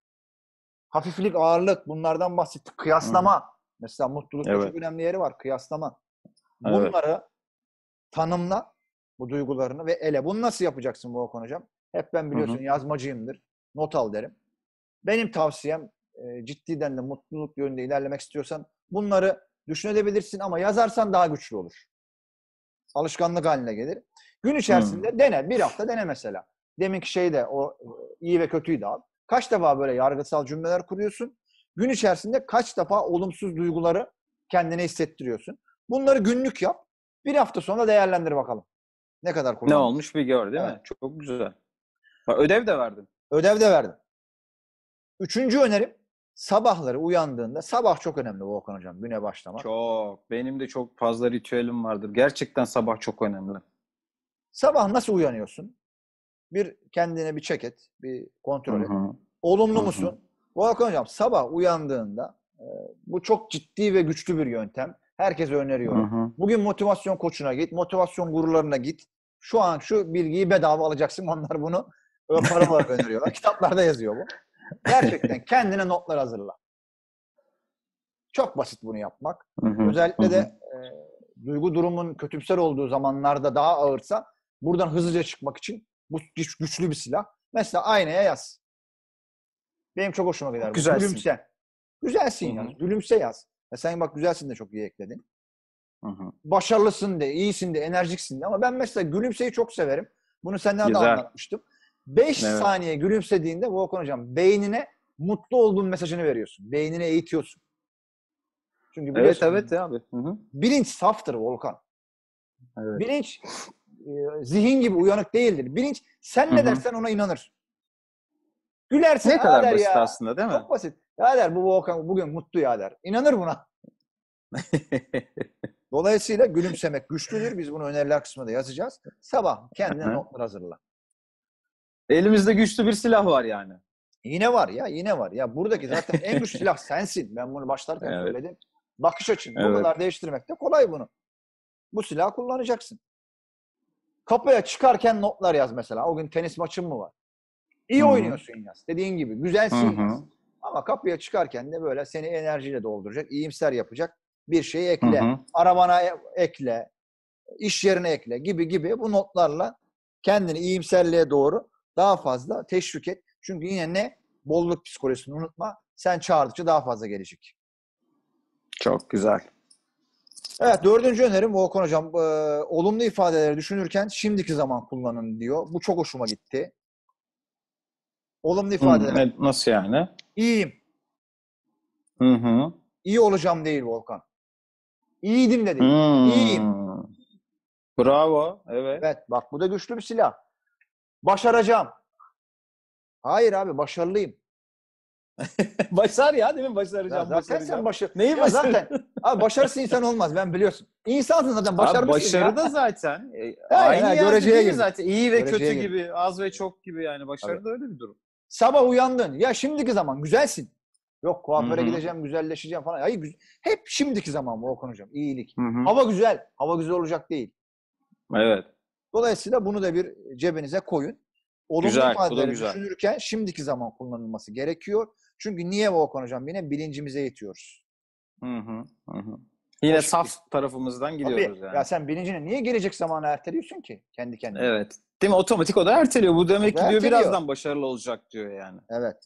hafiflik, ağırlık bunlardan bahsettik. Kıyaslama. Hı. Mesela mutlulukta evet. çok önemli yeri var. Kıyaslama. Bunları evet. tanımla bu duygularını ve ele. Bunu nasıl yapacaksın Volkan Hocam? Hep ben biliyorsun Hı-hı. yazmacıyımdır. Not al derim. Benim tavsiyem e, ciddiden de mutluluk yönünde ilerlemek istiyorsan bunları düşünebilirsin ama yazarsan daha güçlü olur. Alışkanlık haline gelir. Gün içerisinde hı dene. Bir hafta dene mesela. Deminki şeyi de o e, iyi ve kötüyü de al. Kaç defa böyle yargısal cümleler kuruyorsun? Gün içerisinde kaç defa olumsuz duyguları kendine hissettiriyorsun? Bunları günlük yap. Bir hafta sonra değerlendir bakalım. Ne kadar kullandın? Ne olmuş bir gör değil evet. mi? Çok, güzel. Bak, ödev de verdim. Ödev de verdim. Üçüncü önerim sabahları uyandığında sabah çok önemli Volkan hocam güne başlamak. Çok. Benim de çok fazla ritüelim vardır. Gerçekten sabah çok önemli. Sabah nasıl uyanıyorsun? bir kendine bir çek et, bir kontrol et. Olumlu Hı-hı. musun? Volkan Hocam sabah uyandığında e, bu çok ciddi ve güçlü bir yöntem. Herkese öneriyor. Hı-hı. Bugün motivasyon koçuna git, motivasyon gurularına git. Şu an şu bilgiyi bedava alacaksın. Onlar bunu para olarak öneriyorlar. Kitaplarda yazıyor bu. Gerçekten kendine notlar hazırla. Çok basit bunu yapmak. Hı-hı. Özellikle de e, duygu durumun kötümser olduğu zamanlarda daha ağırsa buradan hızlıca çıkmak için bu güç, güçlü bir silah. Mesela aynaya yaz. Benim çok hoşuma gider. Güzelsin. Gülümse. Güzelsin hı Gülümse yaz. Ya sen bak güzelsin de çok iyi ekledin. Hı-hı. Başarılısın de, iyisin de, enerjiksin de. Ama ben mesela gülümseyi çok severim. Bunu senden Güzel. de anlatmıştım. 5 evet. saniye gülümsediğinde Volkan Hocam beynine mutlu olduğun mesajını veriyorsun. Beynine eğitiyorsun. Çünkü evet, evet ya abi. Hı-hı. Bilinç saftır Volkan. Evet. Bilinç e, zihin gibi uyanık değildir. Bilinç sen ne Hı-hı. dersen ona inanır. Gülersin. Ne kadar basit ya. aslında değil mi? Çok basit. Ya der bu Volkan bugün mutlu ya der. İnanır buna. Dolayısıyla gülümsemek güçlüdür. Biz bunu öneriler kısmında yazacağız. Sabah kendine hı notlar hazırla. Elimizde güçlü bir silah var yani. Yine var ya yine var. Ya buradaki zaten en güçlü silah sensin. Ben bunu başlarken evet. söyledim. Bakış açın. Evet. Bu kadar değiştirmek de kolay bunu. Bu silahı kullanacaksın. Kapıya çıkarken notlar yaz mesela. O gün tenis maçın mı var? İyi Hı-hı. oynuyorsun yaz. Dediğin gibi güzelsin Hı-hı. yaz. Ama kapıya çıkarken de böyle seni enerjiyle dolduracak, iyimser yapacak bir şey ekle. Hı-hı. Arabana e, ekle, iş yerine ekle gibi gibi bu notlarla kendini iyimserliğe doğru daha fazla teşvik et. Çünkü yine ne? Bolluk psikolojisini unutma. Sen çağırdıkça daha fazla gelecek. Çok güzel. Evet dördüncü önerim Volkan Hocam. E, olumlu ifadeleri düşünürken şimdiki zaman kullanın diyor. Bu çok hoşuma gitti. Olumlu hmm, ifadeler. Hı, nasıl yani? İyiyim. Hı hı. İyi olacağım değil Volkan. İyiydim de değil. Hmm. İyiyim. Bravo. Evet. Evet bak bu da güçlü bir silah. Başaracağım. Hayır abi başarılıyım. Başar ya değil mi? Başaracağım. Ya zaten sen başar. Neyi başar? Zaten, abi başarısız insan olmaz ben biliyorsun. İnsansın zaten başarmışsın. Başarı da zaten. E, aynı ha, göreceye gibi. Zaten. İyi ve göreceye kötü gibi. gibi. Az ve çok gibi yani. Başarı abi. da öyle bir durum. Sabah uyandın. Ya şimdiki zaman güzelsin. Yok kuaföre Hı-hı. gideceğim, güzelleşeceğim falan. Hayır, güz- hep şimdiki zaman bu Okan Hocam. İyilik. Hı-hı. Hava güzel. Hava güzel olacak değil. Evet. Dolayısıyla bunu da bir cebinize koyun olumlu güzel, ifadeleri güzel. düşünürken şimdiki zaman kullanılması gerekiyor. Çünkü niye Volkan Hocam yine bilincimize yetiyoruz. Hı hı, hı. Yine Hoş saf bir... tarafımızdan gidiyoruz Tabii, yani. Ya sen bilincine niye gelecek zamanı erteliyorsun ki kendi kendine? Evet. Değil mi? Otomatik o da erteliyor. Bu demek ki diyor erteliyor. birazdan başarılı olacak diyor yani. Evet.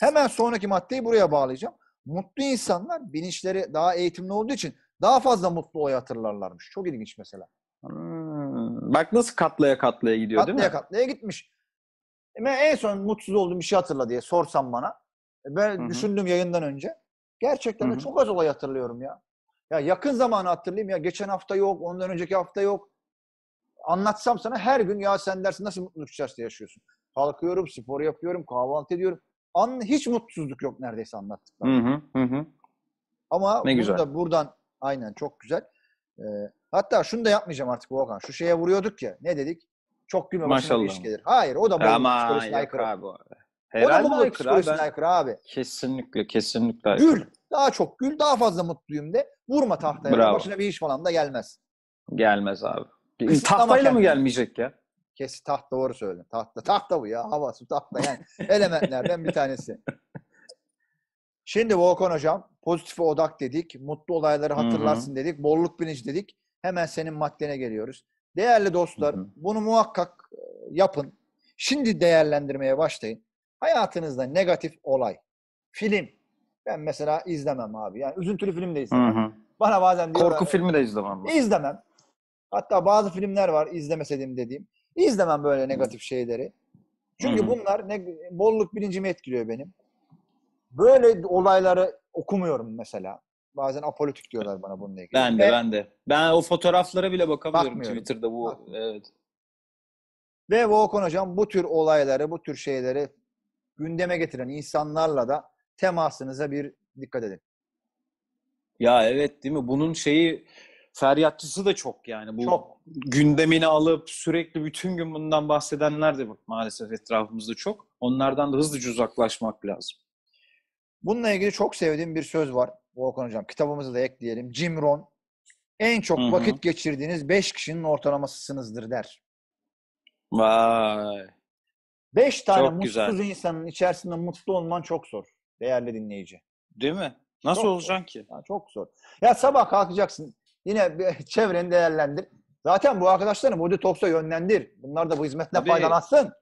Hemen sonraki maddeyi buraya bağlayacağım. Mutlu insanlar bilinçleri daha eğitimli olduğu için daha fazla mutlu oy hatırlarlarmış. Çok ilginç mesela. Hmm. Bak nasıl katlaya katlaya gidiyor katlaya değil mi? Katlaya katlaya gitmiş. E, ben en son mutsuz olduğum bir şey hatırla diye sorsam bana. E, ben Hı-hı. düşündüm yayından önce. Gerçekten de Hı-hı. çok az olay hatırlıyorum ya. Ya yakın zamanı hatırlayayım ya. Geçen hafta yok, ondan önceki hafta yok. Anlatsam sana her gün ya sen dersin nasıl mutluluk içerisinde yaşıyorsun. Kalkıyorum, spor yapıyorum, kahvaltı ediyorum. An hiç mutsuzluk yok neredeyse anlattıklarım. Hı hı hı. Ama ne güzel. da buradan aynen çok güzel. Ee, hatta şunu da yapmayacağım artık Volkan. Şu şeye vuruyorduk ya. Ne dedik? Çok gülme Maşallah. başına iş gelir. Hayır o da Bolu'nun psikolojisine aykırı. Abi. Herhalde o da Bolu'nun psikolojisine aykırı abi. Kesinlikle kesinlikle aykırı. Gül. Daha çok gül daha fazla mutluyum de. Vurma tahtaya. Bravo. Başına bir iş falan da gelmez. Gelmez abi. Bir, tahtayla mı gelmeyecek ya? Kesin taht doğru söyledin. Tahta, tahta bu ya. Havası tahta yani. elementlerden bir tanesi. Şimdi Volkan Hocam pozitif odak dedik. Mutlu olayları hatırlarsın Hı-hı. dedik. Bolluk bilinci dedik. Hemen senin maddene geliyoruz. Değerli dostlar hı hı. bunu muhakkak e, yapın. Şimdi değerlendirmeye başlayın. Hayatınızda negatif olay, film. Ben mesela izlemem abi. Yani üzüntülü film de izlemem. Hı hı. Bana bazen diyorlar, Korku filmi de izlemem. İzlemem. Hatta bazı filmler var izlemeseydim dediğim. İzlemem böyle negatif şeyleri. Çünkü Hı-hı. bunlar ne, bolluk bilincimi etkiliyor benim. Böyle olayları okumuyorum mesela. Bazen apolitik diyorlar bana bununla ilgili. Ben de Ve, ben de. Ben o fotoğraflara bile bakamıyorum Twitter'da bu. Evet. Ve Volkan Hocam bu tür olayları, bu tür şeyleri gündeme getiren insanlarla da temasınıza bir dikkat edin. Ya evet değil mi? Bunun şeyi feryatçısı da çok yani. Bu çok. gündemini alıp sürekli bütün gün bundan bahsedenler de maalesef etrafımızda çok. Onlardan da hızlıca uzaklaşmak lazım. Bununla ilgili çok sevdiğim bir söz var. Volkan Hocam kitabımızı da ekleyelim. Jim Ron en çok Hı-hı. vakit geçirdiğiniz 5 kişinin ortalamasısınızdır der. Vay. 5 tane çok mutsuz güzel. insanın içerisinde mutlu olman çok zor. Değerli dinleyici. Değil mi? Nasıl çok olacaksın zor. ki? Ya çok zor. Ya sabah kalkacaksın. Yine çevreni değerlendir. Zaten bu arkadaşlarını Moody Talks'a yönlendir. Bunlar da bu hizmetten Tabii. faydalansın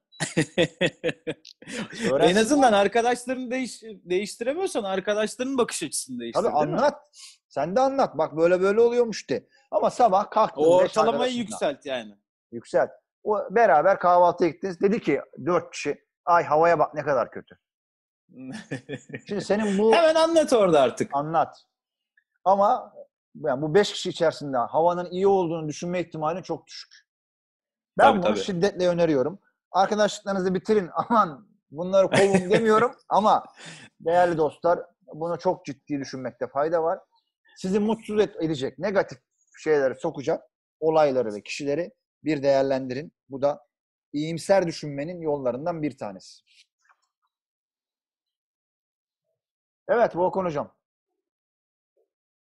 en azından arkadaşlarını değiş, değiştiremiyorsan arkadaşlarının bakış açısını değiştir. Tabii anlat. Sen de anlat. Bak böyle böyle oluyormuş de. Ama sabah kalktın. O ortalamayı yükselt yani. Yükselt. O beraber kahvaltıya gittiniz. Dedi ki dört kişi ay havaya bak ne kadar kötü. Şimdi senin bu... Hemen anlat orada artık. Anlat. Ama yani bu beş kişi içerisinde havanın iyi olduğunu düşünme ihtimali çok düşük. Ben tabii, bunu tabii. şiddetle öneriyorum. Arkadaşlıklarınızı bitirin. Aman bunları kovun demiyorum ama değerli dostlar bunu çok ciddi düşünmekte fayda var. Sizi mutsuz edecek negatif şeyleri sokacak olayları ve kişileri bir değerlendirin. Bu da iyimser düşünmenin yollarından bir tanesi. Evet Volkan Hocam.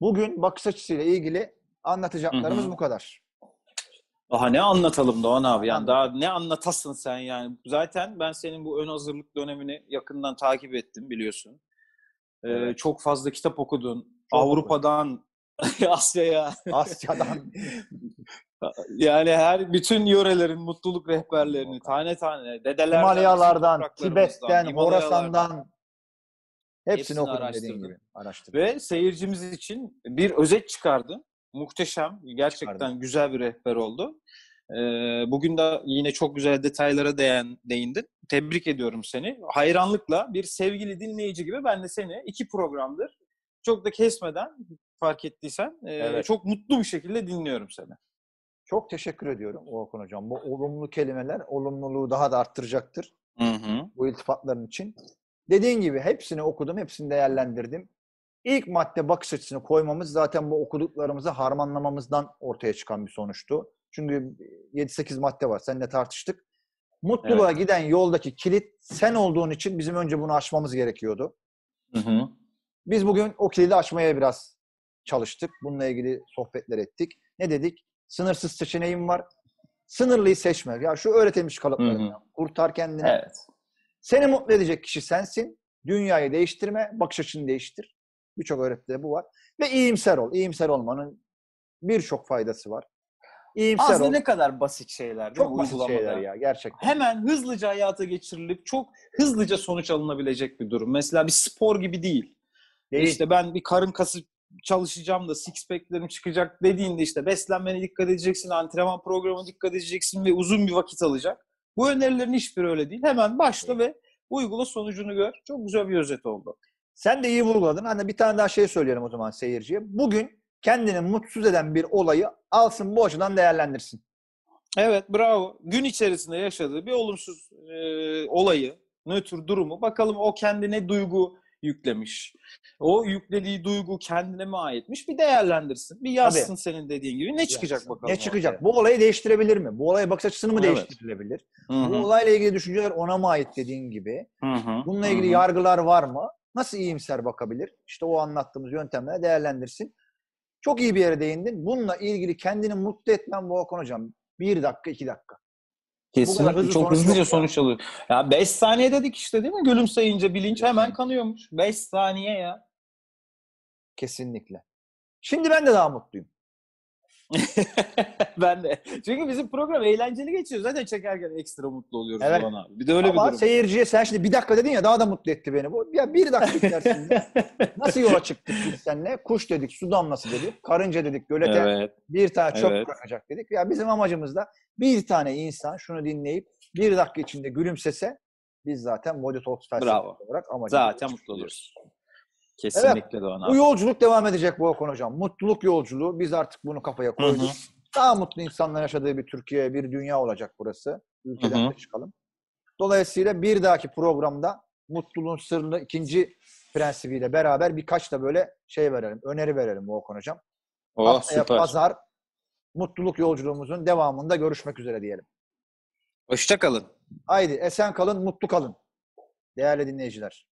Bugün bakış açısıyla ilgili anlatacaklarımız hı hı. bu kadar. Daha ne anlatalım Doğan abi yani daha ne anlatasın sen yani. Zaten ben senin bu ön hazırlık dönemini yakından takip ettim biliyorsun. Ee, evet. Çok fazla kitap okudun. Çok Avrupa'dan Asya'ya. Asya'dan. yani her bütün yörelerin mutluluk rehberlerini tane tane dedelerden. Himalayalardan, Tibet'ten, Horasan'dan hepsini, hepsini okudum dediğin gibi. Araştırdım. Ve seyircimiz için bir özet çıkardın muhteşem. Gerçekten Çıkardım. güzel bir rehber oldu. Ee, bugün de yine çok güzel detaylara değindin. Tebrik ediyorum seni. Hayranlıkla bir sevgili dinleyici gibi ben de seni iki programdır çok da kesmeden fark ettiysen e, evet. çok mutlu bir şekilde dinliyorum seni. Çok teşekkür ediyorum Oğuzhan Hocam. Bu olumlu kelimeler olumluluğu daha da arttıracaktır. Hı hı. Bu iltifatların için. Dediğin gibi hepsini okudum, hepsini değerlendirdim. İlk madde bakış açısını koymamız zaten bu okuduklarımızı harmanlamamızdan ortaya çıkan bir sonuçtu. Çünkü 7-8 madde var. Seninle tartıştık. Mutluluğa evet. giden yoldaki kilit sen olduğun için bizim önce bunu açmamız gerekiyordu. Hı hı. Biz bugün o kilidi açmaya biraz çalıştık. Bununla ilgili sohbetler ettik. Ne dedik? Sınırsız seçeneğim var. Sınırlıyı seçme. Ya şu öğretilmiş kalıplarından. Kurtar kendini. Evet. Seni mutlu edecek kişi sensin. Dünyayı değiştirme, bakış açını değiştir. Birçok öğretide bu var. Ve iyimser ol. İyimser olmanın birçok faydası var. İyimser Aslında ol. ne kadar basit şeyler değil çok mi? Basit şeyler ya gerçekten. Hemen hızlıca hayata geçirilip çok hızlıca sonuç alınabilecek bir durum. Mesela bir spor gibi değil. değil. İşte ben bir karın kası çalışacağım da six pack'lerim çıkacak dediğinde işte beslenmene dikkat edeceksin, antrenman programına dikkat edeceksin ve uzun bir vakit alacak. Bu önerilerin hiçbiri öyle değil. Hemen başla evet. ve uygula sonucunu gör. Çok güzel bir özet oldu. Sen de iyi vurguladın. Hani bir tane daha şey söylüyorum o zaman seyirciye. Bugün kendini mutsuz eden bir olayı alsın bu açıdan değerlendirsin. Evet bravo. Gün içerisinde yaşadığı bir olumsuz e, olayı, nötr durumu. Bakalım o kendine duygu yüklemiş. O yüklediği duygu kendine mi aitmiş? Bir değerlendirsin. Bir yazsın Tabii. senin dediğin gibi. Ne yazsın. çıkacak bakalım. Ne çıkacak? Ortaya. Bu olayı değiştirebilir mi? Bu olaya bakış açısını mı evet. değiştirebilir? Hı-hı. Bu olayla ilgili düşünceler ona mı ait dediğin gibi? Hı-hı. Bununla ilgili Hı-hı. yargılar var mı? nasıl iyimser bakabilir? İşte o anlattığımız yöntemlerle değerlendirsin. Çok iyi bir yere değindin. Bununla ilgili kendini mutlu etmen Volkan Hocam. Bir dakika, iki dakika. Kesinlikle hızlı çok hızlıca sonuç alıyor. Ya 5 saniye dedik işte değil mi? Gülümseyince bilinç hemen kanıyormuş. 5 saniye ya. Kesinlikle. Şimdi ben de daha mutluyum. ben de. Çünkü bizim program eğlenceli geçiyor. Zaten çekerken ekstra mutlu oluyoruz evet. Doğan abi. Bir de öyle Ama bir durum. seyirciye sen şimdi bir dakika dedin ya daha da mutlu etti beni. Bu, ya bir dakika dersin. Nasıl yola çıktık biz seninle? Kuş dedik, su damlası dedik, karınca dedik, gölete evet. bir tane çöp evet. bırakacak dedik. Ya bizim amacımız da bir tane insan şunu dinleyip bir dakika içinde gülümsese biz zaten Modi Talks felsefesi olarak amacımız. Zaten mutlu oluruz. Kesinlikle evet. Doğan Bu yolculuk devam edecek bu Okan Hocam. Mutluluk yolculuğu. Biz artık bunu kafaya koyduk. Hı hı. Daha mutlu insanların yaşadığı bir Türkiye, bir dünya olacak burası. Ülkeden hı hı. de çıkalım. Dolayısıyla bir dahaki programda mutluluğun sırrını ikinci prensibiyle beraber birkaç da böyle şey verelim, öneri verelim Volkan Hocam. Oh, Haftaya süper. pazar mutluluk yolculuğumuzun devamında görüşmek üzere diyelim. Hoşça kalın. Haydi esen kalın, mutlu kalın. Değerli dinleyiciler.